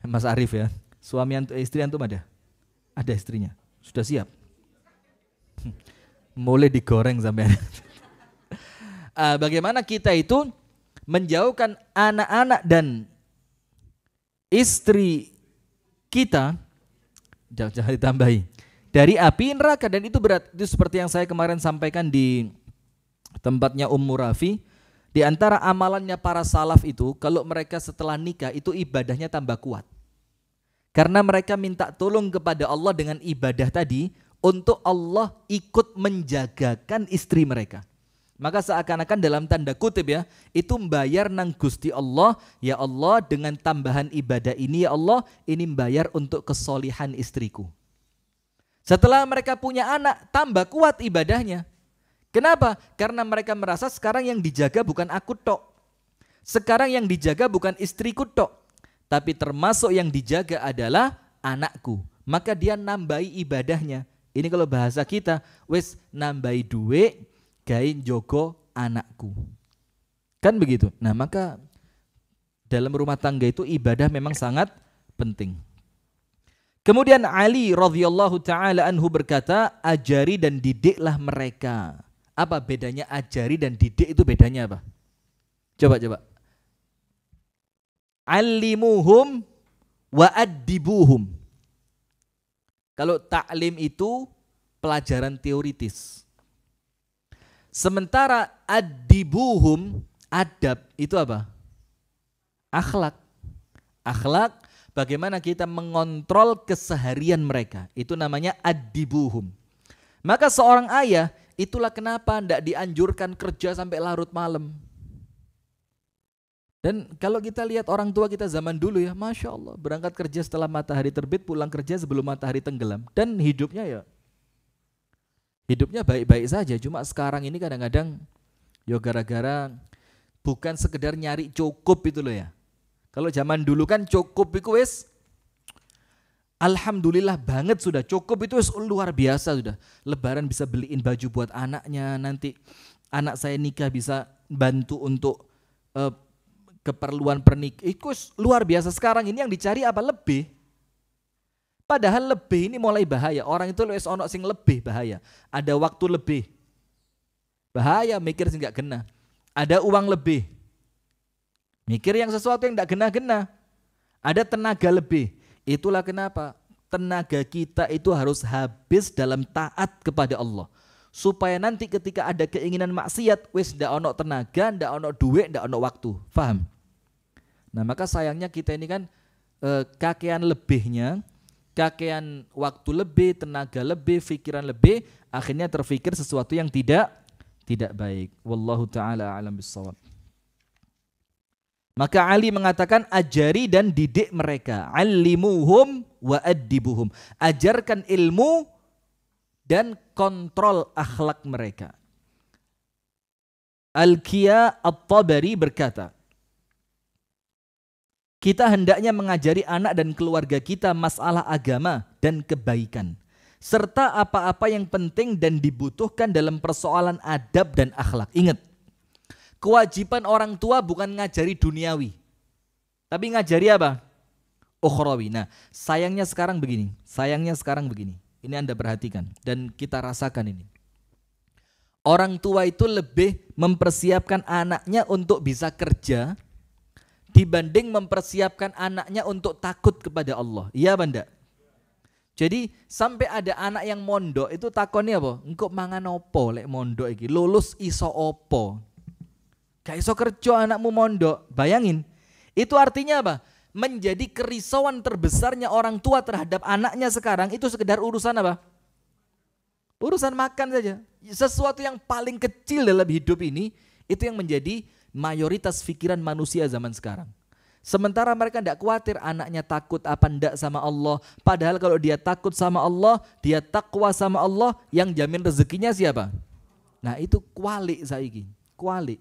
Mas Arif ya. Suami antu istri antum ada? Ada istrinya. Sudah siap? Hmm, mulai digoreng sampai. uh, eh, bagaimana kita itu menjauhkan anak-anak dan istri kita jangan, jangan ditambahi dari api neraka dan itu berat itu seperti yang saya kemarin sampaikan di tempatnya Ummu Rafi di antara amalannya para salaf itu kalau mereka setelah nikah itu ibadahnya tambah kuat karena mereka minta tolong kepada Allah dengan ibadah tadi untuk Allah ikut menjagakan istri mereka. Maka seakan-akan dalam tanda kutip ya, itu membayar nang Gusti Allah, ya Allah dengan tambahan ibadah ini ya Allah, ini membayar untuk kesolihan istriku. Setelah mereka punya anak, tambah kuat ibadahnya. Kenapa? Karena mereka merasa sekarang yang dijaga bukan aku tok. Sekarang yang dijaga bukan istriku tok tapi termasuk yang dijaga adalah anakku. Maka dia nambahi ibadahnya. Ini kalau bahasa kita, wes nambahi duit, gain jogo anakku. Kan begitu. Nah, maka dalam rumah tangga itu ibadah memang sangat penting. Kemudian Ali radhiyallahu taala anhu berkata, "Ajari dan didiklah mereka." Apa bedanya ajari dan didik itu bedanya apa? Coba coba alimuhum wa adibuhum. Kalau taklim itu pelajaran teoritis. Sementara adibuhum adab itu apa? Akhlak. Akhlak bagaimana kita mengontrol keseharian mereka. Itu namanya adibuhum. Maka seorang ayah itulah kenapa tidak dianjurkan kerja sampai larut malam dan kalau kita lihat orang tua kita zaman dulu ya, Masya Allah, berangkat kerja setelah matahari terbit, pulang kerja sebelum matahari tenggelam. Dan hidupnya ya, hidupnya baik-baik saja. Cuma sekarang ini kadang-kadang, ya gara-gara bukan sekedar nyari cukup itu loh ya. Kalau zaman dulu kan cukup itu wis, Alhamdulillah banget sudah cukup itu wis luar biasa sudah. Lebaran bisa beliin baju buat anaknya nanti anak saya nikah bisa bantu untuk eh, keperluan pernik itu luar biasa sekarang ini yang dicari apa lebih padahal lebih ini mulai bahaya orang itu lu ono sing lebih bahaya ada waktu lebih bahaya mikir sing gak kena ada uang lebih mikir yang sesuatu yang gak kena-kena ada tenaga lebih itulah kenapa tenaga kita itu harus habis dalam taat kepada Allah supaya nanti ketika ada keinginan maksiat wis ndak ono tenaga, ndak ono duit, ndak ono waktu. Paham? Nah, maka sayangnya kita ini kan e, kakean lebihnya, kakean waktu lebih, tenaga lebih, pikiran lebih, akhirnya terfikir sesuatu yang tidak tidak baik. Wallahu taala alam bisawab. Maka Ali mengatakan ajari dan didik mereka. Alimuhum wa adibuhum, Ajarkan ilmu dan kontrol akhlak mereka. Al-Kia At-Tabari berkata, kita hendaknya mengajari anak dan keluarga kita masalah agama dan kebaikan, serta apa-apa yang penting dan dibutuhkan dalam persoalan adab dan akhlak. Ingat, kewajiban orang tua bukan ngajari duniawi, tapi ngajari apa? Ukhrawi. Nah, sayangnya sekarang begini, sayangnya sekarang begini. Ini Anda perhatikan dan kita rasakan ini. Orang tua itu lebih mempersiapkan anaknya untuk bisa kerja dibanding mempersiapkan anaknya untuk takut kepada Allah. Iya, Banda? Jadi sampai ada anak yang mondok itu takonnya apa? Engko mangan opo lek mondok iki? Lulus iso opo? Gak iso kerja anakmu mondok. Bayangin. Itu artinya apa? menjadi kerisauan terbesarnya orang tua terhadap anaknya sekarang itu sekedar urusan apa? Urusan makan saja. Sesuatu yang paling kecil dalam hidup ini itu yang menjadi mayoritas pikiran manusia zaman sekarang. Sementara mereka tidak khawatir anaknya takut apa ndak sama Allah. Padahal kalau dia takut sama Allah, dia takwa sama Allah, yang jamin rezekinya siapa? Nah itu kuali saiki, kuali.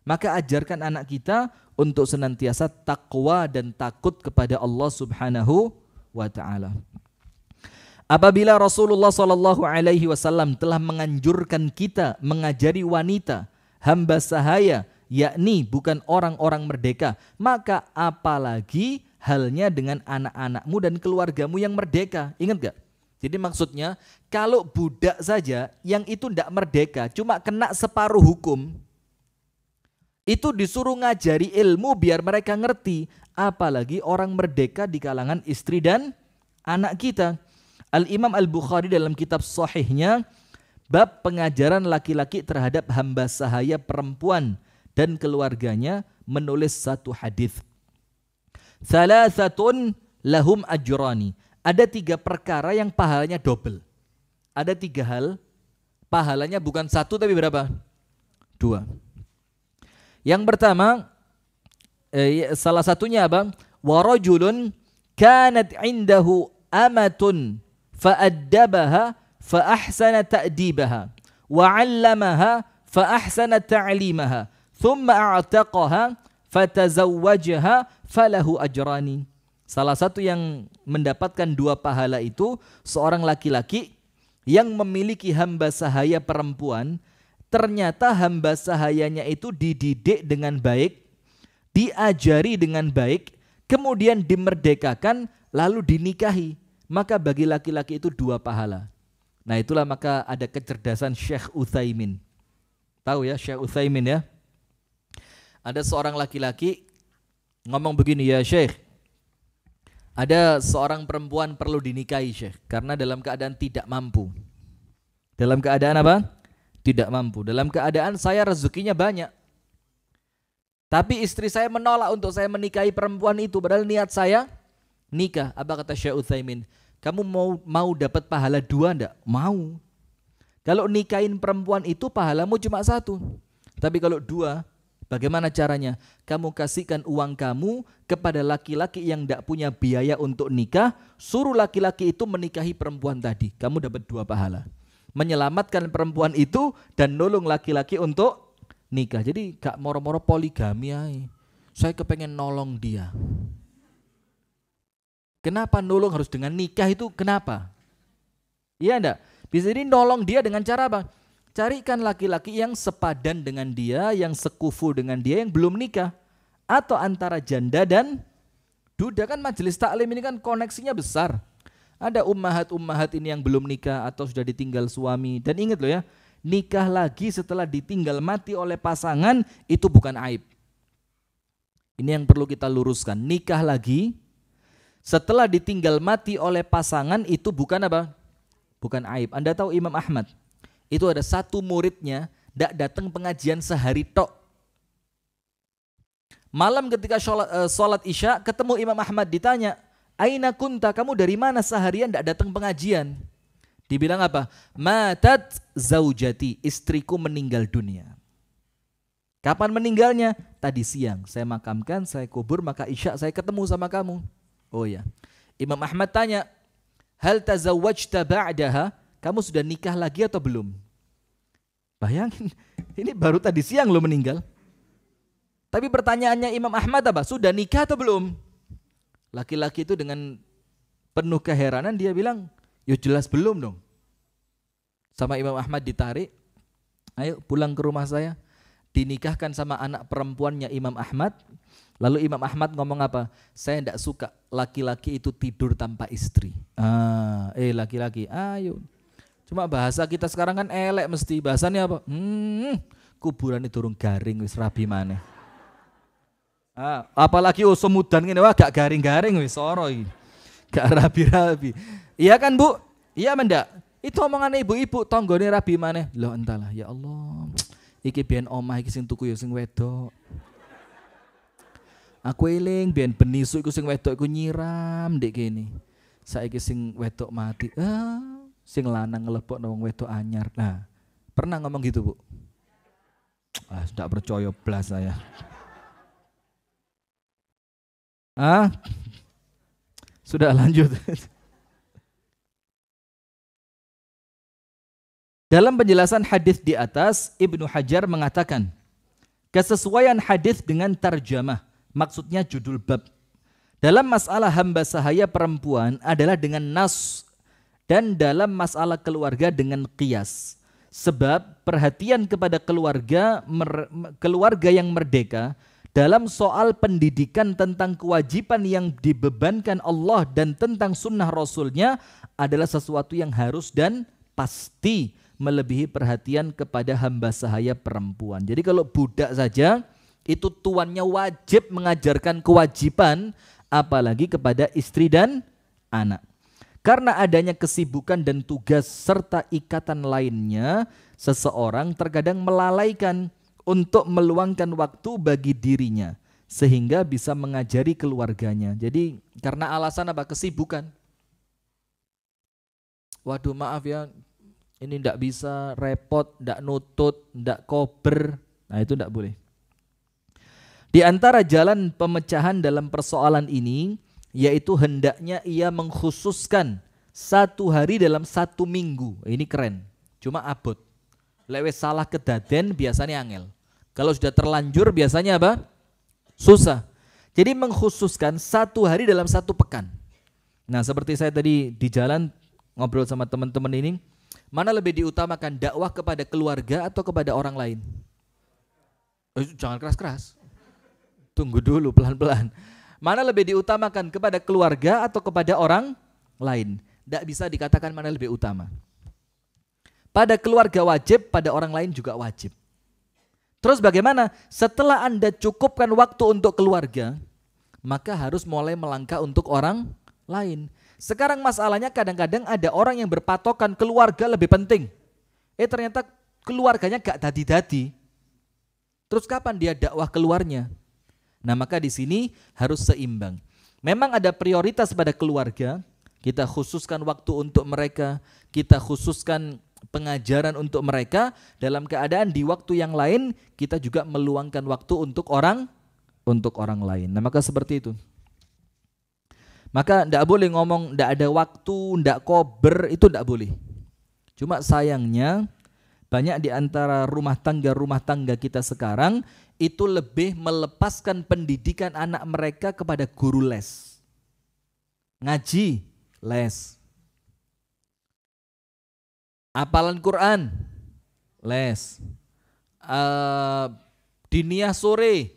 Maka ajarkan anak kita untuk senantiasa takwa dan takut kepada Allah Subhanahu wa taala. Apabila Rasulullah Shallallahu Alaihi Wasallam telah menganjurkan kita mengajari wanita hamba sahaya, yakni bukan orang-orang merdeka, maka apalagi halnya dengan anak-anakmu dan keluargamu yang merdeka. Ingat gak? Jadi maksudnya kalau budak saja yang itu tidak merdeka, cuma kena separuh hukum, itu disuruh ngajari ilmu biar mereka ngerti, apalagi orang merdeka di kalangan istri dan anak kita. Al-Imam Al-Bukhari dalam kitab sahihnya bab pengajaran laki-laki terhadap hamba sahaya perempuan dan keluarganya menulis satu hadis. Thalathatun lahum ajrani. Ada tiga perkara yang pahalanya double. Ada tiga hal, pahalanya bukan satu tapi berapa? Dua. Yang pertama eh, ya, salah satunya apa? Wa rajulun kanat indahu amatun fa'addabaha fa'ahsana ta'dibaha wa 'allamaha fa'ahsana ta'limaha thumma a'taqaha fatazawwajaha falahu ajrani. Salah satu yang mendapatkan dua pahala itu seorang laki-laki yang memiliki hamba sahaya perempuan ternyata hamba sahayanya itu dididik dengan baik, diajari dengan baik, kemudian dimerdekakan lalu dinikahi. Maka bagi laki-laki itu dua pahala. Nah itulah maka ada kecerdasan Syekh Uthaimin. Tahu ya Syekh Uthaimin ya? Ada seorang laki-laki ngomong begini ya Syekh. Ada seorang perempuan perlu dinikahi Syekh karena dalam keadaan tidak mampu. Dalam keadaan apa? tidak mampu. Dalam keadaan saya rezekinya banyak. Tapi istri saya menolak untuk saya menikahi perempuan itu padahal niat saya nikah. Apa kata Syekh Uthaymin? Kamu mau mau dapat pahala dua ndak? Mau. Kalau nikahin perempuan itu pahalamu cuma satu. Tapi kalau dua, bagaimana caranya? Kamu kasihkan uang kamu kepada laki-laki yang tidak punya biaya untuk nikah, suruh laki-laki itu menikahi perempuan tadi. Kamu dapat dua pahala menyelamatkan perempuan itu dan nolong laki-laki untuk nikah. Jadi gak moro-moro poligami ay. Saya kepengen nolong dia. Kenapa nolong harus dengan nikah itu kenapa? Iya enggak? Bisa jadi nolong dia dengan cara apa? Carikan laki-laki yang sepadan dengan dia, yang sekufu dengan dia, yang belum nikah. Atau antara janda dan duda kan majelis taklim ini kan koneksinya besar. Ada ummahat-ummahat ini yang belum nikah atau sudah ditinggal suami. Dan ingat loh ya, nikah lagi setelah ditinggal mati oleh pasangan itu bukan aib. Ini yang perlu kita luruskan. Nikah lagi setelah ditinggal mati oleh pasangan itu bukan apa? Bukan aib. Anda tahu Imam Ahmad itu ada satu muridnya tidak datang pengajian sehari tok. Malam ketika sholat, uh, sholat isya ketemu Imam Ahmad ditanya, Aina kunta, kamu dari mana seharian tidak datang pengajian? Dibilang apa? Matat zaujati, istriku meninggal dunia. Kapan meninggalnya? Tadi siang, saya makamkan, saya kubur, maka isya saya ketemu sama kamu. Oh ya. Imam Ahmad tanya, Hal tazawajta ba'daha? Kamu sudah nikah lagi atau belum? Bayangin, ini baru tadi siang lo meninggal. Tapi pertanyaannya Imam Ahmad apa? Sudah nikah atau belum? Laki-laki itu dengan penuh keheranan dia bilang, "Ya jelas belum dong." Sama Imam Ahmad ditarik, "Ayo pulang ke rumah saya." Dinikahkan sama anak perempuannya Imam Ahmad. Lalu Imam Ahmad ngomong apa? Saya tidak suka laki-laki itu tidur tanpa istri. Ah, eh laki-laki, ayo. Cuma bahasa kita sekarang kan elek mesti bahasanya apa? Hmm, kuburan itu turun garing wis rabi mana? Ah, apalagi usum oh, mudan ini wah gak garing-garing wis ora Gak rabi-rabi. Iya kan, Bu? Iya mendak. Itu omongan ibu-ibu tanggane rabi maneh. lo entahlah, ya Allah. Iki biyen omah iki sing tuku ya sing wedok. Aku eling biyen benisu iku sing wedok iku nyiram ndek kene. Saiki sing wedok mati. Ah, sing lanang ngelebokno nong wedok anyar. Nah, pernah ngomong gitu, Bu? Ah, sudah percaya blas saya. Ah Sudah lanjut. Dalam penjelasan hadis di atas, Ibnu Hajar mengatakan, kesesuaian hadis dengan tarjamah, maksudnya judul bab. Dalam masalah hamba sahaya perempuan adalah dengan nas dan dalam masalah keluarga dengan kias. Sebab perhatian kepada keluarga keluarga yang merdeka dalam soal pendidikan tentang kewajiban yang dibebankan Allah dan tentang sunnah Rasulnya adalah sesuatu yang harus dan pasti melebihi perhatian kepada hamba sahaya perempuan. Jadi kalau budak saja itu tuannya wajib mengajarkan kewajiban apalagi kepada istri dan anak. Karena adanya kesibukan dan tugas serta ikatan lainnya, seseorang terkadang melalaikan untuk meluangkan waktu bagi dirinya sehingga bisa mengajari keluarganya. Jadi karena alasan apa? Kesibukan. Waduh maaf ya, ini ndak bisa, repot, ndak nutut, ndak kober. Nah itu ndak boleh. Di antara jalan pemecahan dalam persoalan ini, yaitu hendaknya ia mengkhususkan satu hari dalam satu minggu. Ini keren, cuma abot lewat salah kedaden biasanya angel. Kalau sudah terlanjur biasanya apa? Susah. Jadi mengkhususkan satu hari dalam satu pekan. Nah seperti saya tadi di jalan ngobrol sama teman-teman ini, mana lebih diutamakan dakwah kepada keluarga atau kepada orang lain? Eh, jangan keras-keras. Tunggu dulu pelan-pelan. Mana lebih diutamakan kepada keluarga atau kepada orang lain? Tidak bisa dikatakan mana lebih utama. Pada keluarga wajib, pada orang lain juga wajib. Terus bagaimana? Setelah Anda cukupkan waktu untuk keluarga, maka harus mulai melangkah untuk orang lain. Sekarang masalahnya kadang-kadang ada orang yang berpatokan keluarga lebih penting. Eh ternyata keluarganya gak dadi-dadi. Terus kapan dia dakwah keluarnya? Nah maka di sini harus seimbang. Memang ada prioritas pada keluarga, kita khususkan waktu untuk mereka, kita khususkan pengajaran untuk mereka dalam keadaan di waktu yang lain kita juga meluangkan waktu untuk orang untuk orang lain. Nah, maka seperti itu. Maka tidak boleh ngomong tidak ada waktu, tidak kober itu tidak boleh. Cuma sayangnya banyak di antara rumah tangga-rumah tangga kita sekarang itu lebih melepaskan pendidikan anak mereka kepada guru les. Ngaji, les apalan Quran les uh, eh, diniyah sore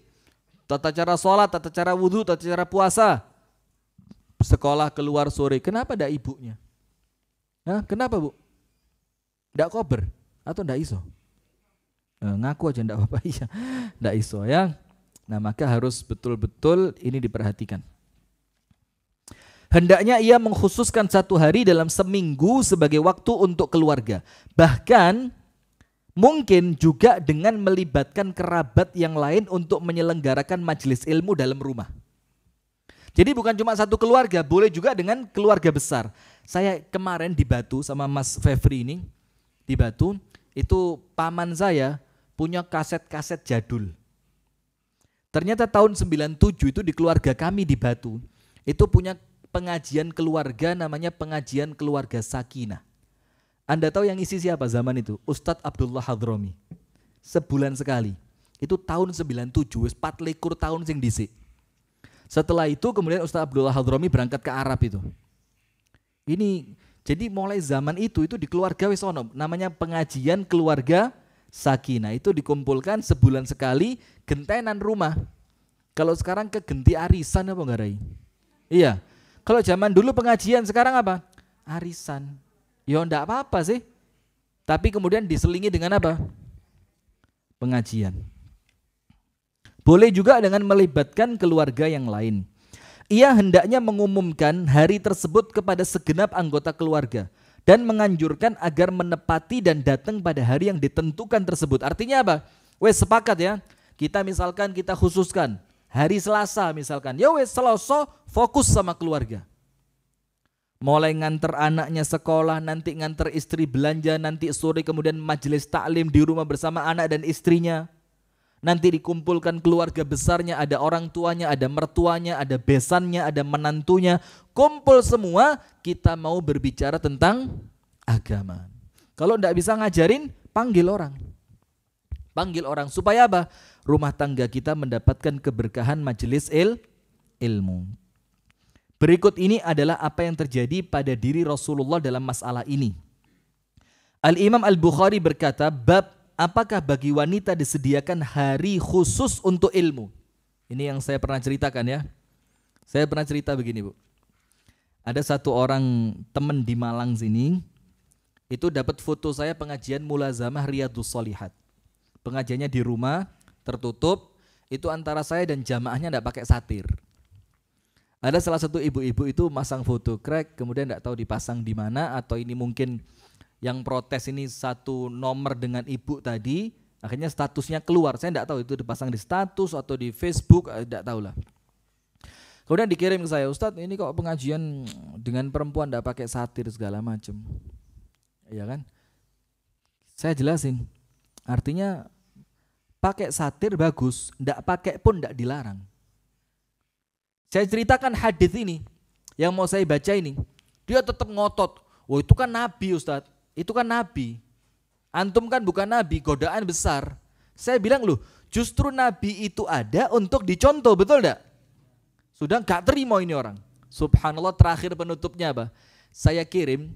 tata cara sholat tata cara wudhu tata cara puasa sekolah keluar sore kenapa ada ibunya nah kenapa bu tidak kober atau tidak iso nah, ngaku aja tidak apa-apa iya tidak iso ya nah maka harus betul-betul ini diperhatikan Hendaknya ia mengkhususkan satu hari dalam seminggu sebagai waktu untuk keluarga. Bahkan mungkin juga dengan melibatkan kerabat yang lain untuk menyelenggarakan majelis ilmu dalam rumah. Jadi bukan cuma satu keluarga, boleh juga dengan keluarga besar. Saya kemarin di Batu sama Mas Fevri ini, di Batu, itu paman saya punya kaset-kaset jadul. Ternyata tahun 97 itu di keluarga kami di Batu, itu punya pengajian keluarga namanya pengajian keluarga Sakinah. Anda tahu yang isi siapa zaman itu? Ustadz Abdullah Hadromi. Sebulan sekali. Itu tahun 97, wis 24 tahun sing disik. Setelah itu kemudian Ustadz Abdullah Hadromi berangkat ke Arab itu. Ini jadi mulai zaman itu itu di keluarga Wisono namanya pengajian keluarga Sakina itu dikumpulkan sebulan sekali gentenan rumah. Kalau sekarang ke genti arisan apa enggak Rai? Iya, kalau zaman dulu pengajian, sekarang apa? Arisan. Ya enggak apa-apa sih. Tapi kemudian diselingi dengan apa? Pengajian. Boleh juga dengan melibatkan keluarga yang lain. Ia hendaknya mengumumkan hari tersebut kepada segenap anggota keluarga dan menganjurkan agar menepati dan datang pada hari yang ditentukan tersebut. Artinya apa? Wes sepakat ya. Kita misalkan kita khususkan hari Selasa misalkan. Ya wes Selasa fokus sama keluarga. Mulai nganter anaknya sekolah, nanti nganter istri belanja, nanti sore kemudian majelis taklim di rumah bersama anak dan istrinya. Nanti dikumpulkan keluarga besarnya, ada orang tuanya, ada mertuanya, ada besannya, ada menantunya. Kumpul semua, kita mau berbicara tentang agama. Kalau tidak bisa ngajarin, panggil orang panggil orang supaya apa? Rumah tangga kita mendapatkan keberkahan majelis il ilmu. Berikut ini adalah apa yang terjadi pada diri Rasulullah dalam masalah ini. Al-Imam Al-Bukhari berkata, bab apakah bagi wanita disediakan hari khusus untuk ilmu? Ini yang saya pernah ceritakan ya. Saya pernah cerita begini, Bu. Ada satu orang teman di Malang sini, itu dapat foto saya pengajian Mulazamah Riyadus Solihat pengajiannya di rumah tertutup itu antara saya dan jamaahnya tidak pakai satir. Ada salah satu ibu-ibu itu masang foto crack, kemudian tidak tahu dipasang di mana atau ini mungkin yang protes ini satu nomor dengan ibu tadi, akhirnya statusnya keluar. Saya tidak tahu itu dipasang di status atau di Facebook, tidak eh, tahu lah. Kemudian dikirim ke saya, Ustadz ini kok pengajian dengan perempuan tidak pakai satir segala macam. ya kan? Saya jelasin, artinya pakai satir bagus, ndak pakai pun ndak dilarang. Saya ceritakan hadis ini yang mau saya baca ini. Dia tetap ngotot. Wah itu kan nabi Ustadz, itu kan nabi. Antum kan bukan nabi, godaan besar. Saya bilang loh, justru nabi itu ada untuk dicontoh, betul ndak? Sudah nggak terima ini orang. Subhanallah terakhir penutupnya apa? Saya kirim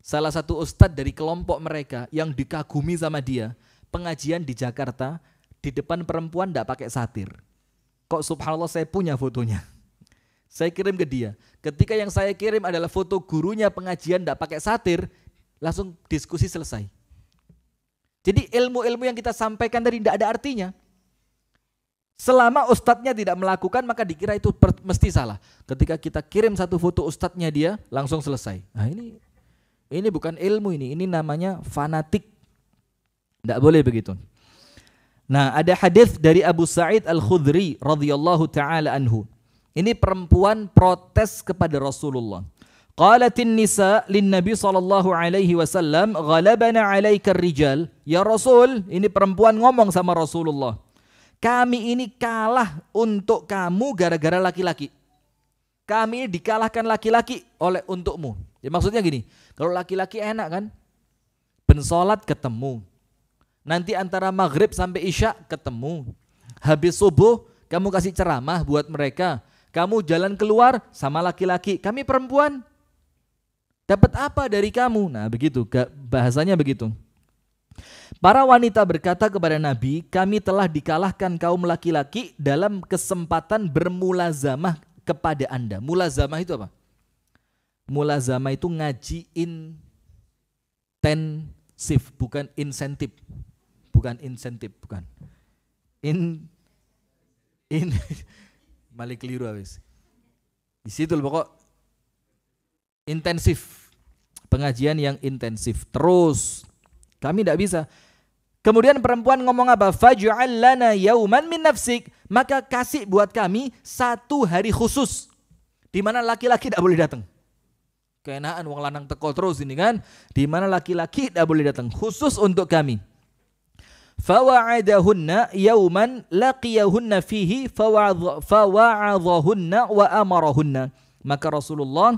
salah satu ustadz dari kelompok mereka yang dikagumi sama dia. Pengajian di Jakarta, di depan perempuan tidak pakai satir. Kok subhanallah saya punya fotonya. Saya kirim ke dia. Ketika yang saya kirim adalah foto gurunya pengajian tidak pakai satir, langsung diskusi selesai. Jadi ilmu-ilmu yang kita sampaikan tadi tidak ada artinya. Selama ustadznya tidak melakukan maka dikira itu per, mesti salah. Ketika kita kirim satu foto ustadznya dia langsung selesai. Nah ini ini bukan ilmu ini, ini namanya fanatik. Tidak boleh begitu. Nah, ada hadis dari Abu Sa'id Al-Khudri radhiyallahu taala anhu. Ini perempuan protes kepada Rasulullah. Qalatin nisa lin Nabi sallallahu alaihi wasallam ghalabana alaika rijal Ya Rasul, ini perempuan ngomong sama Rasulullah. Kami ini kalah untuk kamu gara-gara laki-laki. Kami ini dikalahkan laki-laki oleh untukmu. Ya maksudnya gini, kalau laki-laki enak kan? Pensolat ketemu, Nanti antara maghrib sampai isya ketemu. Habis subuh kamu kasih ceramah buat mereka. Kamu jalan keluar sama laki-laki. Kami perempuan. Dapat apa dari kamu? Nah begitu, bahasanya begitu. Para wanita berkata kepada Nabi, kami telah dikalahkan kaum laki-laki dalam kesempatan bermulazamah kepada anda. Mulazamah itu apa? Mulazamah itu ngaji intensif, bukan insentif bukan insentif, bukan. In in malik keliru habis. Di situ pokok intensif. Pengajian yang intensif terus. Kami tidak bisa. Kemudian perempuan ngomong apa? Faj'al lana yauman min nafsik. Maka kasih buat kami satu hari khusus. Di mana laki-laki tidak boleh datang. kenaan wong lanang teko terus ini kan. Di mana laki-laki tidak boleh datang. Khusus untuk kami. فوعدهن يوما لقيهن فيه فوعظهن وأمرهن Maka Rasulullah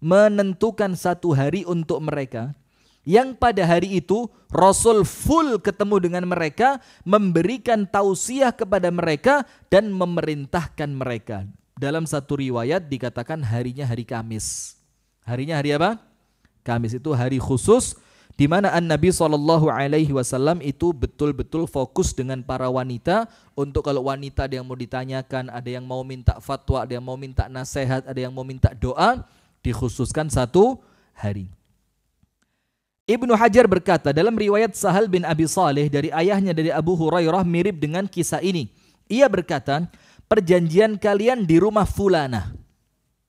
menentukan satu hari untuk mereka yang pada hari itu Rasul full ketemu dengan mereka, memberikan tausiah kepada mereka dan memerintahkan mereka. Dalam satu riwayat dikatakan harinya hari Kamis. Harinya hari apa? Kamis itu hari khusus di mana An Nabi Shallallahu Alaihi Wasallam itu betul-betul fokus dengan para wanita untuk kalau wanita ada yang mau ditanyakan, ada yang mau minta fatwa, ada yang mau minta nasihat, ada yang mau minta doa, dikhususkan satu hari. Ibnu Hajar berkata dalam riwayat Sahal bin Abi Saleh dari ayahnya dari Abu Hurairah mirip dengan kisah ini. Ia berkata, perjanjian kalian di rumah fulana.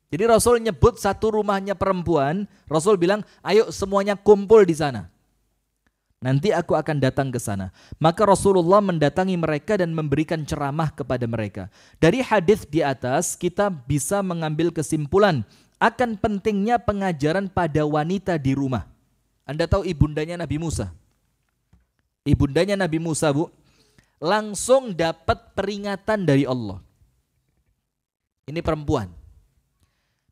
Jadi Rasul nyebut satu rumahnya perempuan, Rasul bilang, ayo semuanya kumpul di sana. Nanti aku akan datang ke sana. Maka Rasulullah mendatangi mereka dan memberikan ceramah kepada mereka. Dari hadis di atas kita bisa mengambil kesimpulan akan pentingnya pengajaran pada wanita di rumah. Anda tahu ibundanya Nabi Musa. Ibundanya Nabi Musa, Bu, langsung dapat peringatan dari Allah. Ini perempuan.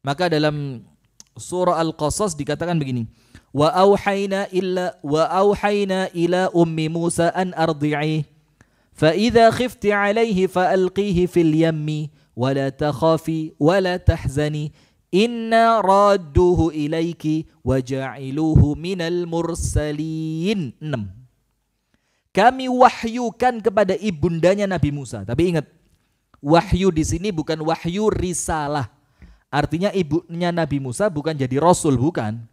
Maka dalam surah Al-Qasas dikatakan begini. Wa auhayna illa wa auhayna ila ummi Musa an ardi'i fa idza khifti alayhi fa alqihi fil yammi wa la takhafi wa la tahzani inna radduhu wa ja'iluhu minal mursalin 6 kami wahyukan kepada ibundanya Nabi Musa. Tapi ingat, wahyu di sini bukan wahyu risalah. Artinya ibunya Nabi Musa bukan jadi rasul, bukan.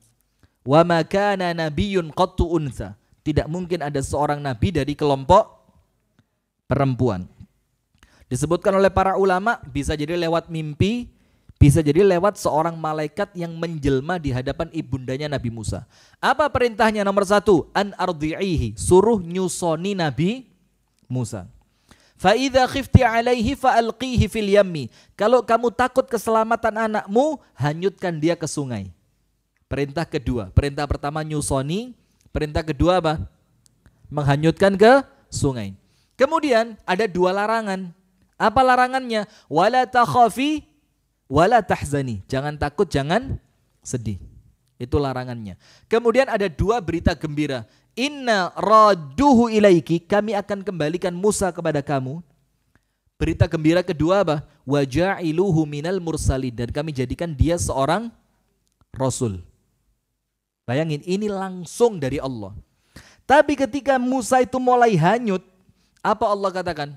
Wa makana nabiun qattu unsa. Tidak mungkin ada seorang nabi dari kelompok perempuan. Disebutkan oleh para ulama bisa jadi lewat mimpi, bisa jadi lewat seorang malaikat yang menjelma di hadapan ibundanya Nabi Musa. Apa perintahnya nomor satu? An ardi'ihi, suruh nyusoni Nabi Musa. Fa'idha khifti alaihi fa'alqihi fil yammi. Kalau kamu takut keselamatan anakmu, hanyutkan dia ke sungai. Perintah kedua. Perintah pertama nyusoni. Perintah kedua apa? Menghanyutkan ke sungai. Kemudian ada dua larangan. Apa larangannya? Wala takhafi wala tahzani. Jangan takut, jangan sedih. Itu larangannya. Kemudian ada dua berita gembira. Inna raduhu ilaiki, kami akan kembalikan Musa kepada kamu. Berita gembira kedua apa? Waja'iluhu minal mursalin dan kami jadikan dia seorang rasul. Bayangin ini langsung dari Allah. Tapi ketika Musa itu mulai hanyut, apa Allah katakan?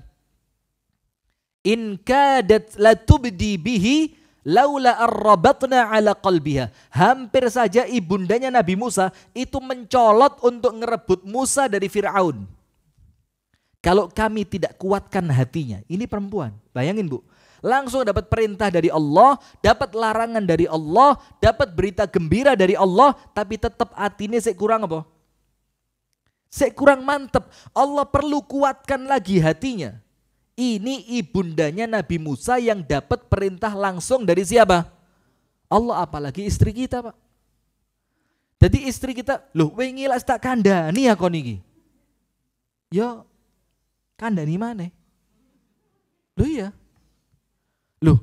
In kadat latubdi bihi laula arrabatna ala qalbiha. Hampir saja ibundanya Nabi Musa itu mencolot untuk ngerebut Musa dari Firaun. Kalau kami tidak kuatkan hatinya. Ini perempuan. Bayangin Bu. Langsung dapat perintah dari Allah, dapat larangan dari Allah, dapat berita gembira dari Allah, tapi tetap hatinya saya kurang apa? Sik kurang mantep. Allah perlu kuatkan lagi hatinya. Ini ibundanya Nabi Musa yang dapat perintah langsung dari siapa? Allah apalagi istri kita, Pak. Jadi istri kita, loh wingi lah kanda nih ya kon iki. kanda kandani mana? Loh ya, Loh,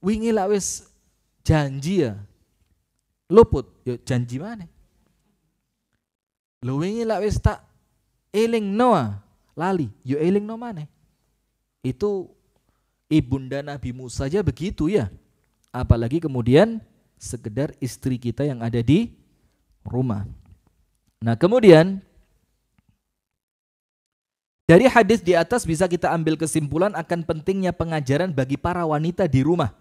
wingi lah janji ya. Luput, yo ya, janji mana? Loh wingi lah tak eling noa ah. lali, yo ya eling no mana? Itu ibunda Nabi Musa saja begitu ya. Apalagi kemudian sekedar istri kita yang ada di rumah. Nah, kemudian dari hadis di atas bisa kita ambil kesimpulan akan pentingnya pengajaran bagi para wanita di rumah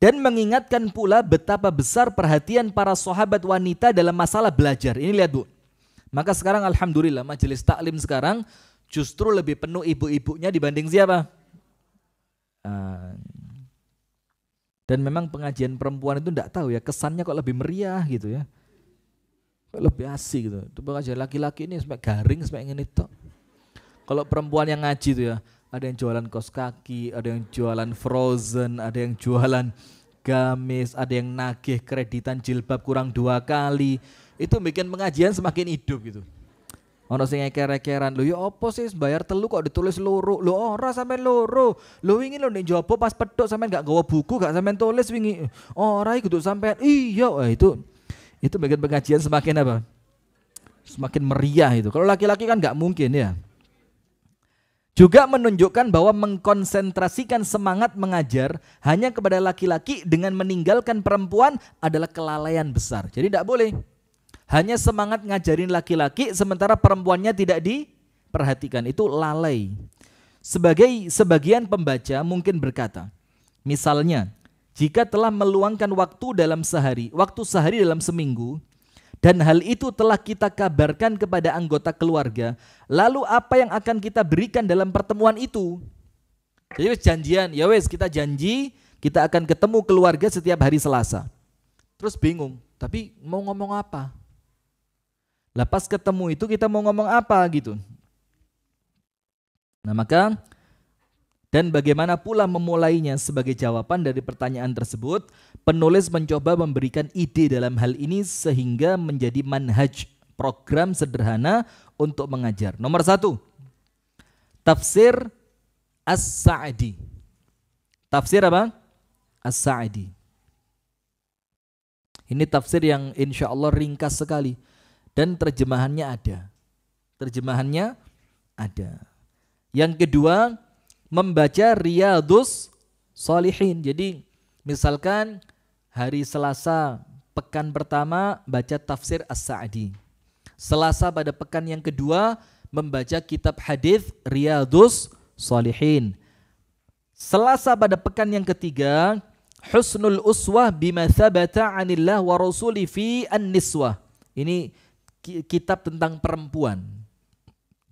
dan mengingatkan pula betapa besar perhatian para sahabat wanita dalam masalah belajar. Ini lihat Bu. Maka sekarang alhamdulillah majelis taklim sekarang justru lebih penuh ibu-ibunya dibanding siapa? Ah. dan memang pengajian perempuan itu tidak tahu ya, kesannya kok lebih meriah gitu ya. Kok lebih asik gitu. Itu pengajian laki-laki ini sampai garing, sampai ingin itu. Kalau perempuan yang ngaji itu ya, ada yang jualan kos kaki, ada yang jualan frozen, ada yang jualan gamis, ada yang nagih kreditan jilbab kurang dua kali. Itu bikin pengajian semakin hidup gitu. Ono sing eker-ekeran lho ya opo sih bayar telu kok ditulis loro. Lho ora sampean loro. Lho wingi lho nek jopo pas pedok sampean gak gawa buku gak sampean tulis wingi. Ora iku kudu sampean. Iya eh, itu itu bagian pengajian semakin apa? Semakin meriah itu. Kalau laki-laki kan nggak mungkin ya. Juga menunjukkan bahwa mengkonsentrasikan semangat mengajar hanya kepada laki-laki dengan meninggalkan perempuan adalah kelalaian besar. Jadi tidak boleh. Hanya semangat ngajarin laki-laki sementara perempuannya tidak diperhatikan. Itu lalai. Sebagai sebagian pembaca mungkin berkata, misalnya, jika telah meluangkan waktu dalam sehari, waktu sehari dalam seminggu, dan hal itu telah kita kabarkan kepada anggota keluarga, lalu apa yang akan kita berikan dalam pertemuan itu? Jadi wes janjian, ya wes kita janji kita akan ketemu keluarga setiap hari Selasa. Terus bingung, tapi mau ngomong apa? Lah pas ketemu itu kita mau ngomong apa gitu. Nah maka dan bagaimana pula memulainya sebagai jawaban dari pertanyaan tersebut, penulis mencoba memberikan ide dalam hal ini sehingga menjadi manhaj, program sederhana untuk mengajar. Nomor satu, tafsir As-Sa'di. Tafsir apa? As-Sa'di. Ini tafsir yang insya Allah ringkas sekali dan terjemahannya ada. Terjemahannya ada. Yang kedua, membaca Riyadus Solihin. Jadi misalkan hari Selasa pekan pertama baca tafsir As-Sa'di. Selasa pada pekan yang kedua membaca kitab hadis Riyadus Solihin. Selasa pada pekan yang ketiga Husnul Uswah bima thabata anillah wa rasuli fi an-niswah. Ini kitab tentang perempuan.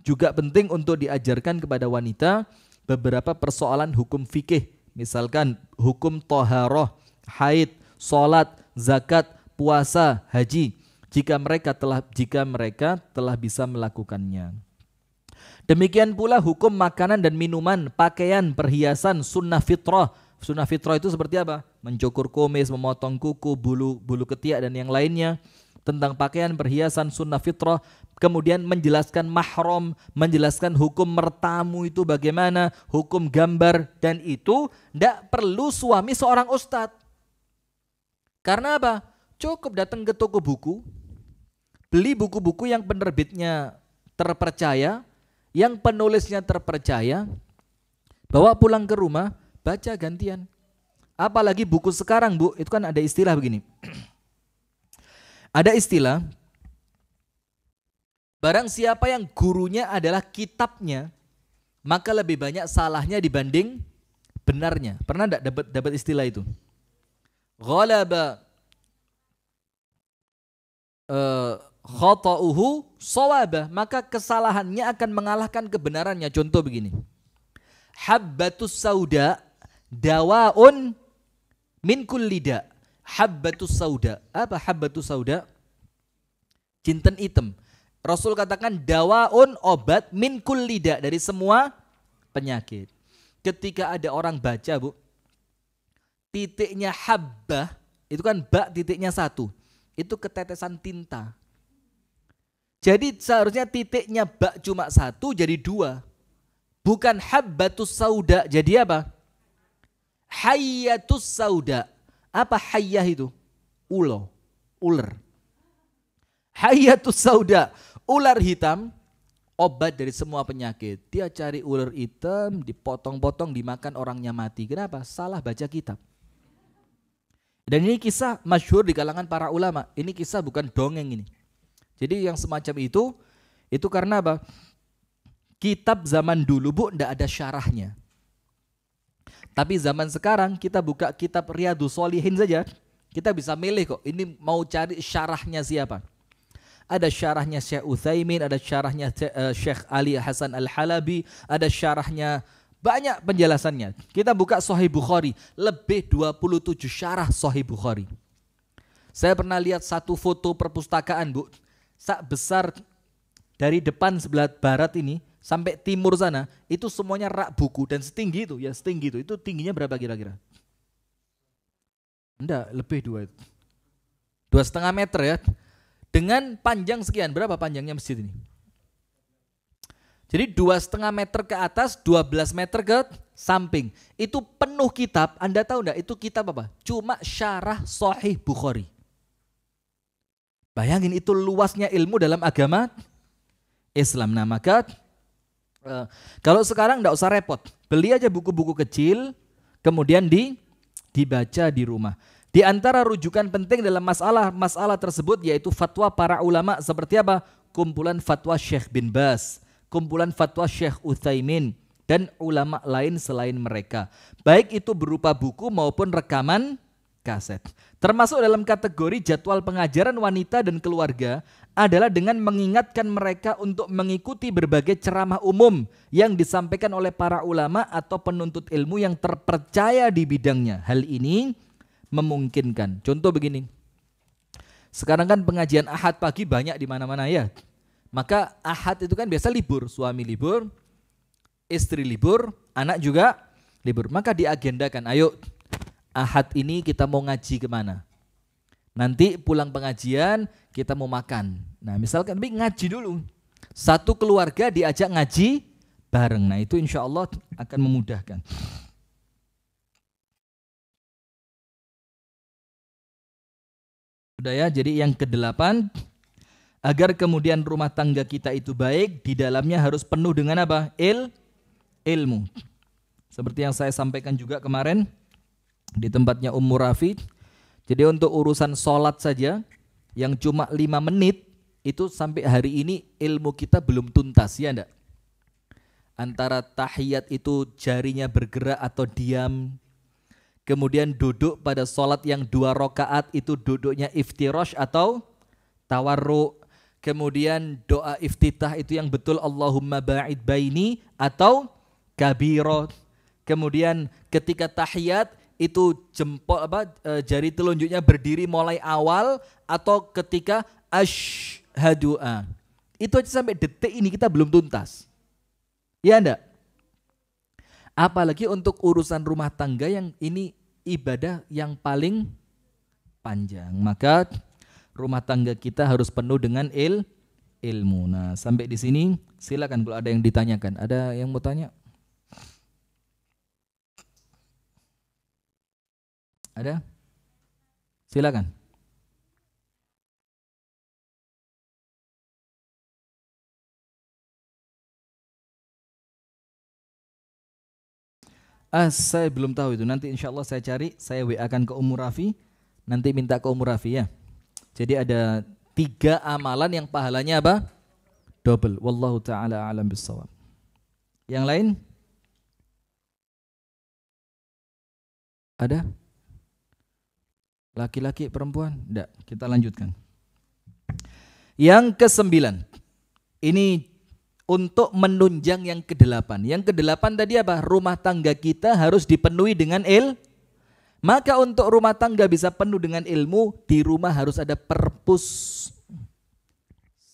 Juga penting untuk diajarkan kepada wanita beberapa persoalan hukum fikih, misalkan hukum toharoh, haid, solat, zakat, puasa, haji. Jika mereka telah jika mereka telah bisa melakukannya. Demikian pula hukum makanan dan minuman, pakaian, perhiasan, sunnah fitrah. Sunnah fitrah itu seperti apa? Mencukur kumis, memotong kuku, bulu bulu ketiak dan yang lainnya tentang pakaian, perhiasan, sunnah fitrah, kemudian menjelaskan mahram, menjelaskan hukum mertamu itu bagaimana, hukum gambar, dan itu tidak perlu suami seorang ustadz. Karena apa? Cukup datang ke toko buku, beli buku-buku yang penerbitnya terpercaya, yang penulisnya terpercaya, bawa pulang ke rumah, baca gantian. Apalagi buku sekarang bu, itu kan ada istilah begini Ada istilah barang siapa yang gurunya adalah kitabnya, maka lebih banyak salahnya dibanding benarnya. Pernah enggak dapat dapat istilah itu? Ghalaba eh, khata'uhu sawabah, maka kesalahannya akan mengalahkan kebenarannya. Contoh begini. Habbatus sauda dawaun min kullida habbatus sauda. Apa habbatus sauda? Jinten item Rasul katakan dawaun obat min kullida dari semua penyakit. Ketika ada orang baca, Bu, titiknya habbah itu kan bak titiknya satu. Itu ketetesan tinta. Jadi seharusnya titiknya bak cuma satu jadi dua. Bukan habbatus sauda jadi apa? Hayatus sauda apa hayyah itu? Ulo, ular. Hayyatus sauda, ular hitam, obat dari semua penyakit. Dia cari ular hitam, dipotong-potong, dimakan orangnya mati. Kenapa? Salah baca kitab. Dan ini kisah masyhur di kalangan para ulama. Ini kisah bukan dongeng ini. Jadi yang semacam itu, itu karena apa? Kitab zaman dulu bu, ndak ada syarahnya. Tapi zaman sekarang kita buka kitab Riyadu Solihin saja, kita bisa milih kok ini mau cari syarahnya siapa. Ada syarahnya Syekh Uthaimin, ada syarahnya eh, Syekh Ali Hasan Al-Halabi, ada syarahnya banyak penjelasannya. Kita buka Sahih Bukhari, lebih 27 syarah Sahih Bukhari. Saya pernah lihat satu foto perpustakaan, Bu. Sak besar dari depan sebelah barat ini sampai timur sana itu semuanya rak buku dan setinggi itu ya setinggi itu itu tingginya berapa kira-kira? Enggak, lebih dua Dua setengah meter ya. Dengan panjang sekian, berapa panjangnya masjid ini? Jadi dua setengah meter ke atas, dua belas meter ke samping. Itu penuh kitab, Anda tahu enggak itu kitab apa? Cuma syarah sahih Bukhari. Bayangin itu luasnya ilmu dalam agama Islam. Nah maka Eh, kalau sekarang nggak usah repot, beli aja buku-buku kecil, kemudian di dibaca di rumah. Di antara rujukan penting dalam masalah masalah tersebut yaitu fatwa para ulama seperti apa? Kumpulan fatwa Syekh bin Bas, kumpulan fatwa Syekh Utsaimin dan ulama lain selain mereka. Baik itu berupa buku maupun rekaman kaset. Termasuk dalam kategori jadwal pengajaran wanita dan keluarga adalah dengan mengingatkan mereka untuk mengikuti berbagai ceramah umum yang disampaikan oleh para ulama atau penuntut ilmu yang terpercaya di bidangnya. Hal ini memungkinkan. Contoh begini. Sekarang kan pengajian Ahad pagi banyak di mana-mana ya. Maka Ahad itu kan biasa libur, suami libur, istri libur, anak juga libur. Maka diagendakan, ayo Ahad ini kita mau ngaji kemana? Nanti pulang pengajian kita mau makan. Nah misalkan tapi ngaji dulu. Satu keluarga diajak ngaji bareng. Nah itu insya Allah akan memudahkan. Sudah ya, jadi yang kedelapan, agar kemudian rumah tangga kita itu baik, di dalamnya harus penuh dengan apa? Il, ilmu. Seperti yang saya sampaikan juga kemarin, di tempatnya Ummu Rafi. Jadi untuk urusan sholat saja yang cuma lima menit itu sampai hari ini ilmu kita belum tuntas ya enggak? Antara tahiyat itu jarinya bergerak atau diam, kemudian duduk pada sholat yang dua rokaat itu duduknya iftirosh atau tawarru, kemudian doa iftitah itu yang betul Allahumma ba'id baini atau kabiro. Kemudian ketika tahiyat itu jempol apa eh, jari telunjuknya berdiri mulai awal atau ketika asyhadu Itu aja sampai detik ini kita belum tuntas. Ya enggak? Apalagi untuk urusan rumah tangga yang ini ibadah yang paling panjang. Maka rumah tangga kita harus penuh dengan il ilmu. Nah, sampai di sini silakan kalau ada yang ditanyakan. Ada yang mau tanya? Ada? Silakan. Ah, saya belum tahu itu. Nanti insya Allah saya cari, saya wa akan ke Umur Rafi. Nanti minta ke Umur Rafi ya. Jadi ada tiga amalan yang pahalanya apa? Double. Wallahu ta'ala alam bisawab. Yang lain? Ada? Laki-laki, perempuan? Tidak. Kita lanjutkan. Yang kesembilan. Ini untuk menunjang yang kedelapan. Yang kedelapan tadi apa? Rumah tangga kita harus dipenuhi dengan il. Maka untuk rumah tangga bisa penuh dengan ilmu, di rumah harus ada perpus.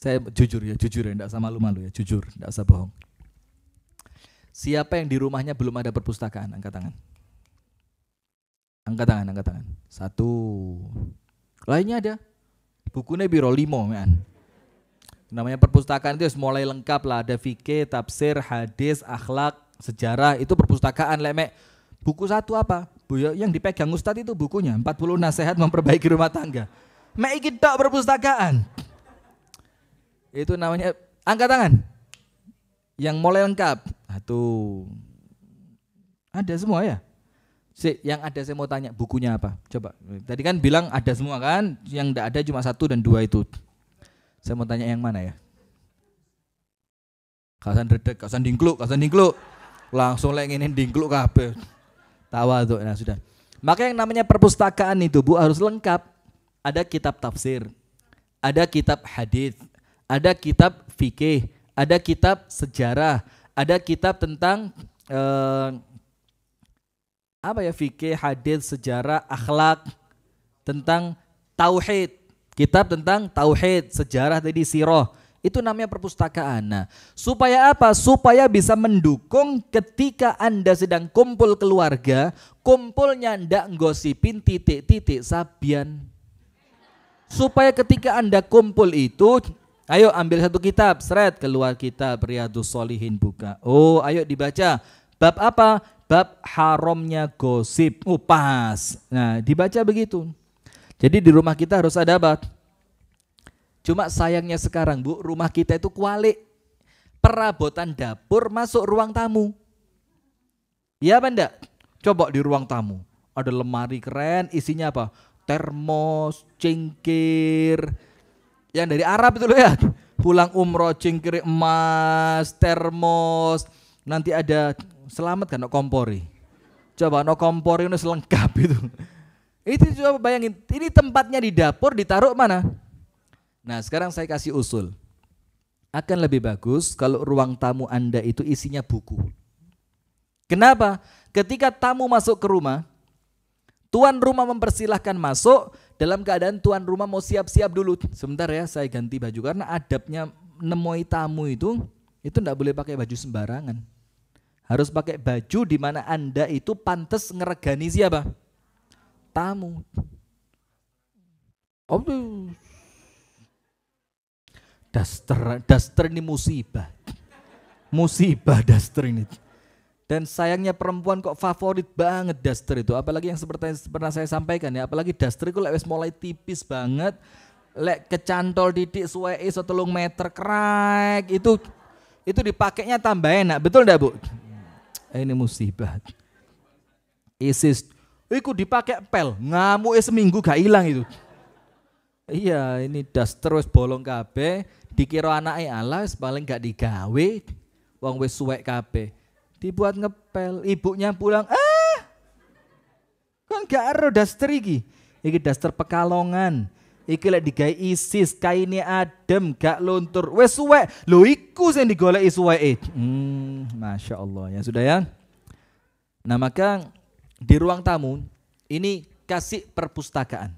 Saya jujur ya, jujur ya, tidak sama lu malu ya, jujur, tidak usah bohong. Siapa yang di rumahnya belum ada perpustakaan? Angkat tangan. Angkat tangan, angkat tangan. Satu. Lainnya ada. Bukunya Biro Limo, man. Namanya perpustakaan itu mulai lengkap lah. Ada fikih, tafsir, hadis, akhlak, sejarah. Itu perpustakaan, lemek. Buku satu apa? Bu ya, yang dipegang Ustadz itu bukunya. 40 nasihat memperbaiki rumah tangga. Mek iki perpustakaan. Itu namanya, angkat tangan. Yang mulai lengkap. Satu. Ada semua ya? Si, yang ada saya mau tanya bukunya apa? Coba. Tadi kan bilang ada semua kan, yang tidak ada cuma satu dan dua itu. Saya mau tanya yang mana ya? Kasan redek, kasan dingkluk, kasan dingkluk. Langsung lagi ini dingkluk kape Tawa tuh, nah sudah. Maka yang namanya perpustakaan itu bu harus lengkap. Ada kitab tafsir, ada kitab hadis, ada kitab fikih, ada kitab sejarah, ada kitab tentang eh, apa ya fikih, hadis, sejarah, akhlak tentang tauhid. Kitab tentang tauhid, sejarah tadi sirah. Itu namanya perpustakaan. Nah, supaya apa? Supaya bisa mendukung ketika Anda sedang kumpul keluarga, kumpulnya ndak ngosipin titik-titik sabian. Supaya ketika Anda kumpul itu, ayo ambil satu kitab, seret keluar kitab Riyadus Solihin buka. Oh, ayo dibaca. Bab apa? bab haramnya gosip. Oh, Nah, dibaca begitu. Jadi di rumah kita harus ada apa? Cuma sayangnya sekarang, Bu, rumah kita itu kualik. Perabotan dapur masuk ruang tamu. Iya Banda. Coba di ruang tamu. Ada lemari keren, isinya apa? Termos, cingkir. Yang dari Arab itu loh ya. Pulang umroh, cingkir emas, termos. Nanti ada Selamat kan no kompori. Coba no kompori ini selengkap itu. Itu coba bayangin, ini tempatnya di dapur ditaruh mana? Nah sekarang saya kasih usul. Akan lebih bagus kalau ruang tamu Anda itu isinya buku. Kenapa? Ketika tamu masuk ke rumah, tuan rumah mempersilahkan masuk dalam keadaan tuan rumah mau siap-siap dulu. Sebentar ya, saya ganti baju karena adabnya nemoi tamu itu itu tidak boleh pakai baju sembarangan harus pakai baju di mana Anda itu pantas ngeregani siapa? Tamu. Aduh. Daster, daster ini musibah. Musibah daster ini. Dan sayangnya perempuan kok favorit banget daster itu. Apalagi yang seperti yang pernah saya sampaikan ya. Apalagi daster itu lewes mulai tipis banget. Lek kecantol didik suwei setelung meter krek. Itu itu dipakainya tambah enak. Betul enggak Bu? Ini musibah. Isis ikut dipakai pel, ngamuk seminggu gak hilang itu. Iya, ini das terus bolong kabeh, dikira Allah paling gak digawe, wong wis suwek kabeh. Dibuat ngepel, ibunya pulang, "Ah! Kan gak ada das iki. ini daster pekalongan. Iki lek digawe ISIS kaine adem gak luntur. Wes suwek. Lho iku sing digolek suweke. Hmm, Masya Allah ya sudah ya. Nah maka di ruang tamu ini kasih perpustakaan.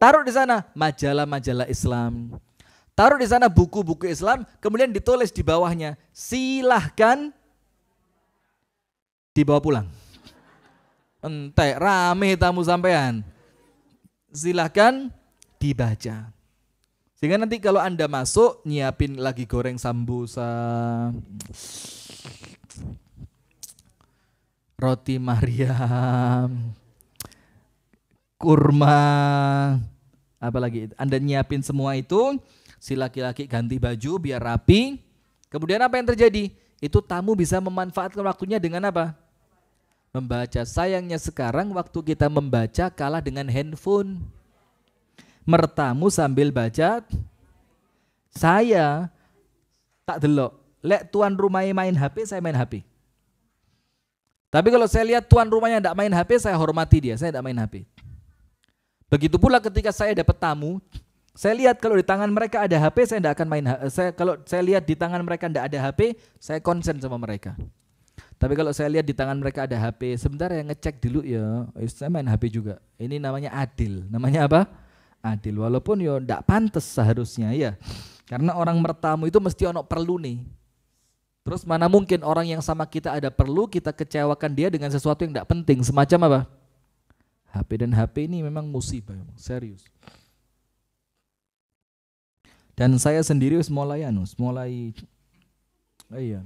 Taruh di sana majalah-majalah Islam. Taruh di sana buku-buku Islam, kemudian ditulis di bawahnya, silahkan dibawa pulang. Entek, rame tamu sampean silahkan dibaca. Sehingga nanti kalau Anda masuk, nyiapin lagi goreng sambusa, roti Maria kurma, apalagi Anda nyiapin semua itu, si laki-laki ganti baju biar rapi. Kemudian apa yang terjadi? Itu tamu bisa memanfaatkan waktunya dengan apa? membaca. Sayangnya sekarang waktu kita membaca kalah dengan handphone. Mertamu sambil baca. Saya tak delok. Lek tuan rumahnya main HP, saya main HP. Tapi kalau saya lihat tuan rumahnya tidak main HP, saya hormati dia, saya tidak main HP. Begitu pula ketika saya dapat tamu, saya lihat kalau di tangan mereka ada HP, saya tidak akan main. Eh, saya kalau saya lihat di tangan mereka tidak ada HP, saya konsen sama mereka. Tapi kalau saya lihat di tangan mereka ada HP, sebentar ya ngecek dulu ya. Eh, saya main HP juga. Ini namanya adil. Namanya apa? Adil. Walaupun ya ndak pantas seharusnya ya. Karena orang mertamu itu mesti ono perlu nih. Terus mana mungkin orang yang sama kita ada perlu kita kecewakan dia dengan sesuatu yang tidak penting semacam apa? HP dan HP ini memang musibah, memang serius. Dan saya sendiri mulai anus, mulai oh iya.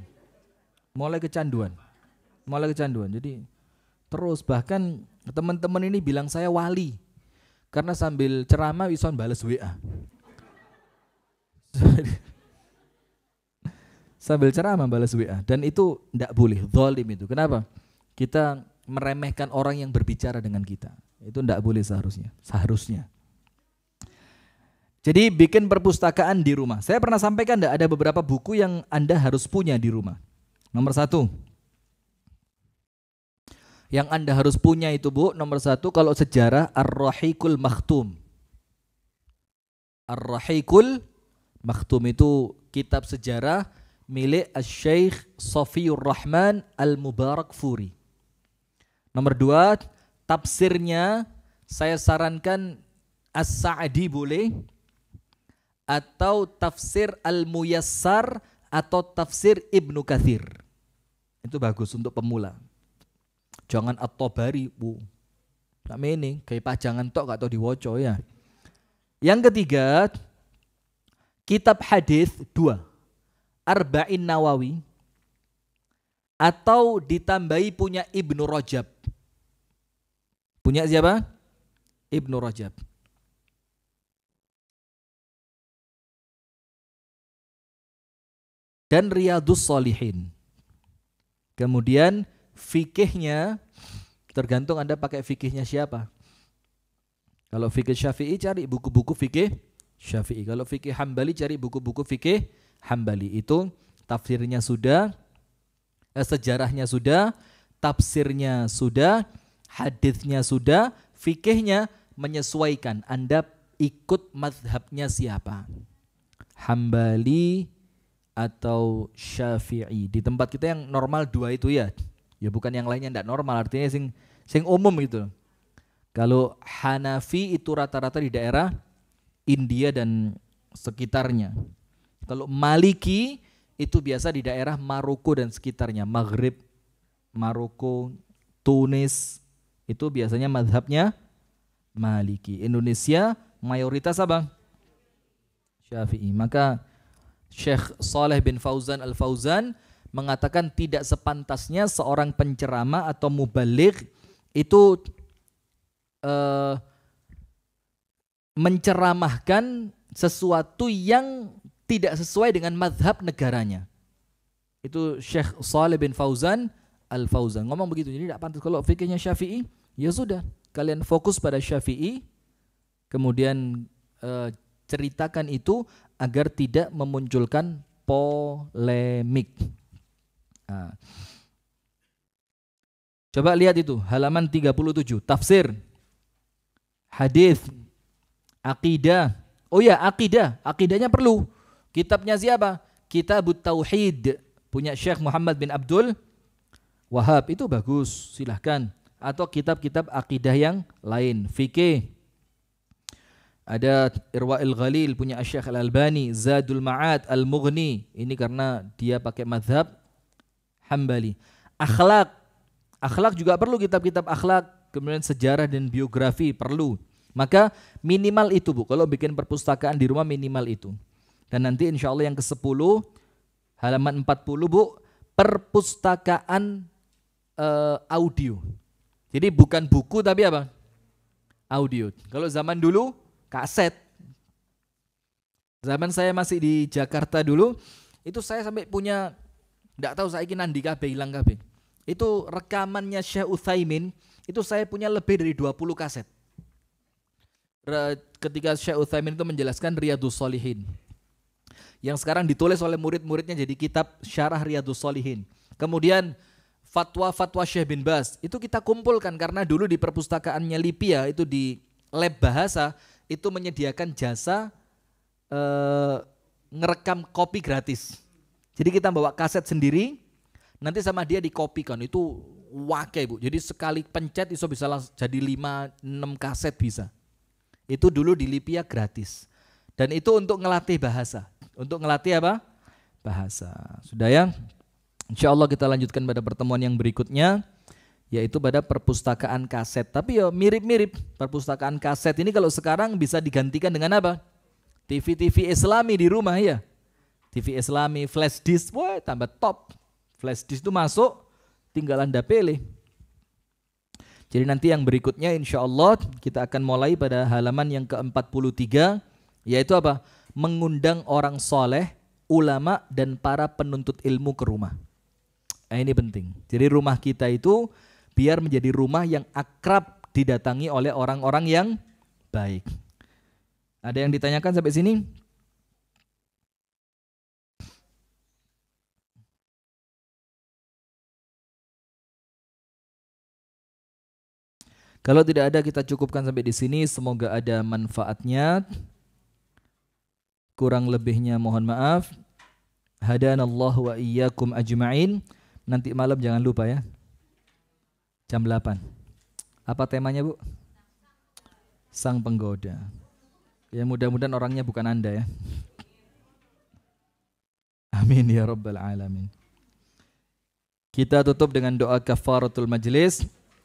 Mulai kecanduan malah kecanduan. Jadi terus bahkan teman-teman ini bilang saya wali karena sambil ceramah Wison balas WA. sambil ceramah balas WA dan itu tidak boleh zalim itu. Kenapa? Kita meremehkan orang yang berbicara dengan kita. Itu tidak boleh seharusnya. Seharusnya. Jadi bikin perpustakaan di rumah. Saya pernah sampaikan ada beberapa buku yang Anda harus punya di rumah. Nomor satu, yang Anda harus punya itu Bu, nomor satu kalau sejarah Ar-Rahikul Makhtum. Ar-Rahikul Makhtum itu kitab sejarah milik Syekh Safiur Rahman Al-Mubarak Furi. Nomor dua, tafsirnya saya sarankan As-Sa'di boleh atau tafsir Al-Muyassar atau tafsir Ibnu Kathir. Itu bagus untuk pemula jangan at-tabari bu tak ini kayak pajangan tok gak tau diwoco ya yang ketiga kitab hadis dua arba'in nawawi atau ditambahi punya Ibnu Rajab punya siapa Ibnu Rajab dan Riyadus Solihin. Kemudian fikihnya tergantung Anda pakai fikihnya siapa. Kalau fikih Syafi'i cari buku-buku fikih Syafi'i. Kalau fikih Hambali cari buku-buku fikih Hambali. Itu tafsirnya sudah, eh, sejarahnya sudah, tafsirnya sudah, hadisnya sudah, fikihnya menyesuaikan. Anda ikut madhabnya siapa? Hambali atau Syafi'i. Di tempat kita yang normal dua itu ya, Ya bukan yang lainnya tidak normal, artinya sing sing umum gitu. Kalau Hanafi itu rata-rata di daerah India dan sekitarnya. Kalau Maliki itu biasa di daerah Maroko dan sekitarnya, Maghrib, Maroko, Tunis, itu biasanya madhabnya Maliki. Indonesia mayoritas abang Syafi'i. Maka Syekh Saleh bin Fauzan Al-Fauzan mengatakan tidak sepantasnya seorang pencerama atau mubalik itu uh, menceramahkan sesuatu yang tidak sesuai dengan madhab negaranya. Itu Syekh Saleh bin Fauzan Al-Fauzan. Ngomong begitu, jadi tidak pantas. Kalau fikirnya syafi'i, ya sudah. Kalian fokus pada syafi'i, kemudian uh, ceritakan itu agar tidak memunculkan polemik. Nah. Coba lihat itu halaman 37 tafsir hadis akidah. Oh ya, akidah. Akidahnya perlu. Kitabnya siapa? Kitab Tauhid punya Syekh Muhammad bin Abdul Wahab itu bagus, silahkan. Atau kitab-kitab akidah yang lain, fikih. Ada Irwa'il Ghalil punya Syekh Al-Albani, Zadul Ma'ad Al-Mughni. Ini karena dia pakai madhab Hambali. Akhlak. Akhlak juga perlu kitab-kitab akhlak, kemudian sejarah dan biografi perlu. Maka minimal itu Bu, kalau bikin perpustakaan di rumah minimal itu. Dan nanti insya Allah yang ke-10, halaman 40 Bu, perpustakaan uh, audio. Jadi bukan buku tapi apa? Audio. Kalau zaman dulu kaset. Zaman saya masih di Jakarta dulu, itu saya sampai punya tidak tahu saya ingin nandi kabe, hilang kabe. Itu rekamannya Syekh Uthaymin, itu saya punya lebih dari 20 kaset. Ketika Syekh Uthaymin itu menjelaskan Riyadus Solihin. Yang sekarang ditulis oleh murid-muridnya jadi kitab Syarah Riyadus Solihin. Kemudian fatwa-fatwa Syekh bin Bas itu kita kumpulkan karena dulu di perpustakaannya Lipia itu di lab bahasa itu menyediakan jasa eh, ngerekam kopi gratis jadi kita bawa kaset sendiri, nanti sama dia dikopikan itu wakai bu. Jadi sekali pencet iso bisa jadi lima enam kaset bisa. Itu dulu di Lipia gratis. Dan itu untuk ngelatih bahasa. Untuk ngelatih apa? Bahasa. Sudah ya? Insya Allah kita lanjutkan pada pertemuan yang berikutnya yaitu pada perpustakaan kaset. Tapi ya mirip-mirip perpustakaan kaset ini kalau sekarang bisa digantikan dengan apa? TV-TV Islami di rumah ya. TV islami, flash disk, wah tambah top. Flash disk itu masuk, tinggal Anda pilih. Jadi nanti yang berikutnya insya Allah kita akan mulai pada halaman yang ke-43 yaitu apa? Mengundang orang soleh, ulama dan para penuntut ilmu ke rumah. Nah, ini penting. Jadi rumah kita itu biar menjadi rumah yang akrab didatangi oleh orang-orang yang baik. Ada yang ditanyakan sampai sini? Kalau tidak ada kita cukupkan sampai di sini. Semoga ada manfaatnya. Kurang lebihnya mohon maaf. Allah wa iyyakum ajma'in. Nanti malam jangan lupa ya. Jam 8. Apa temanya, Bu? Sang penggoda. Ya mudah-mudahan orangnya bukan Anda ya. Amin ya rabbal alamin. Kita tutup dengan doa kafaratul majlis.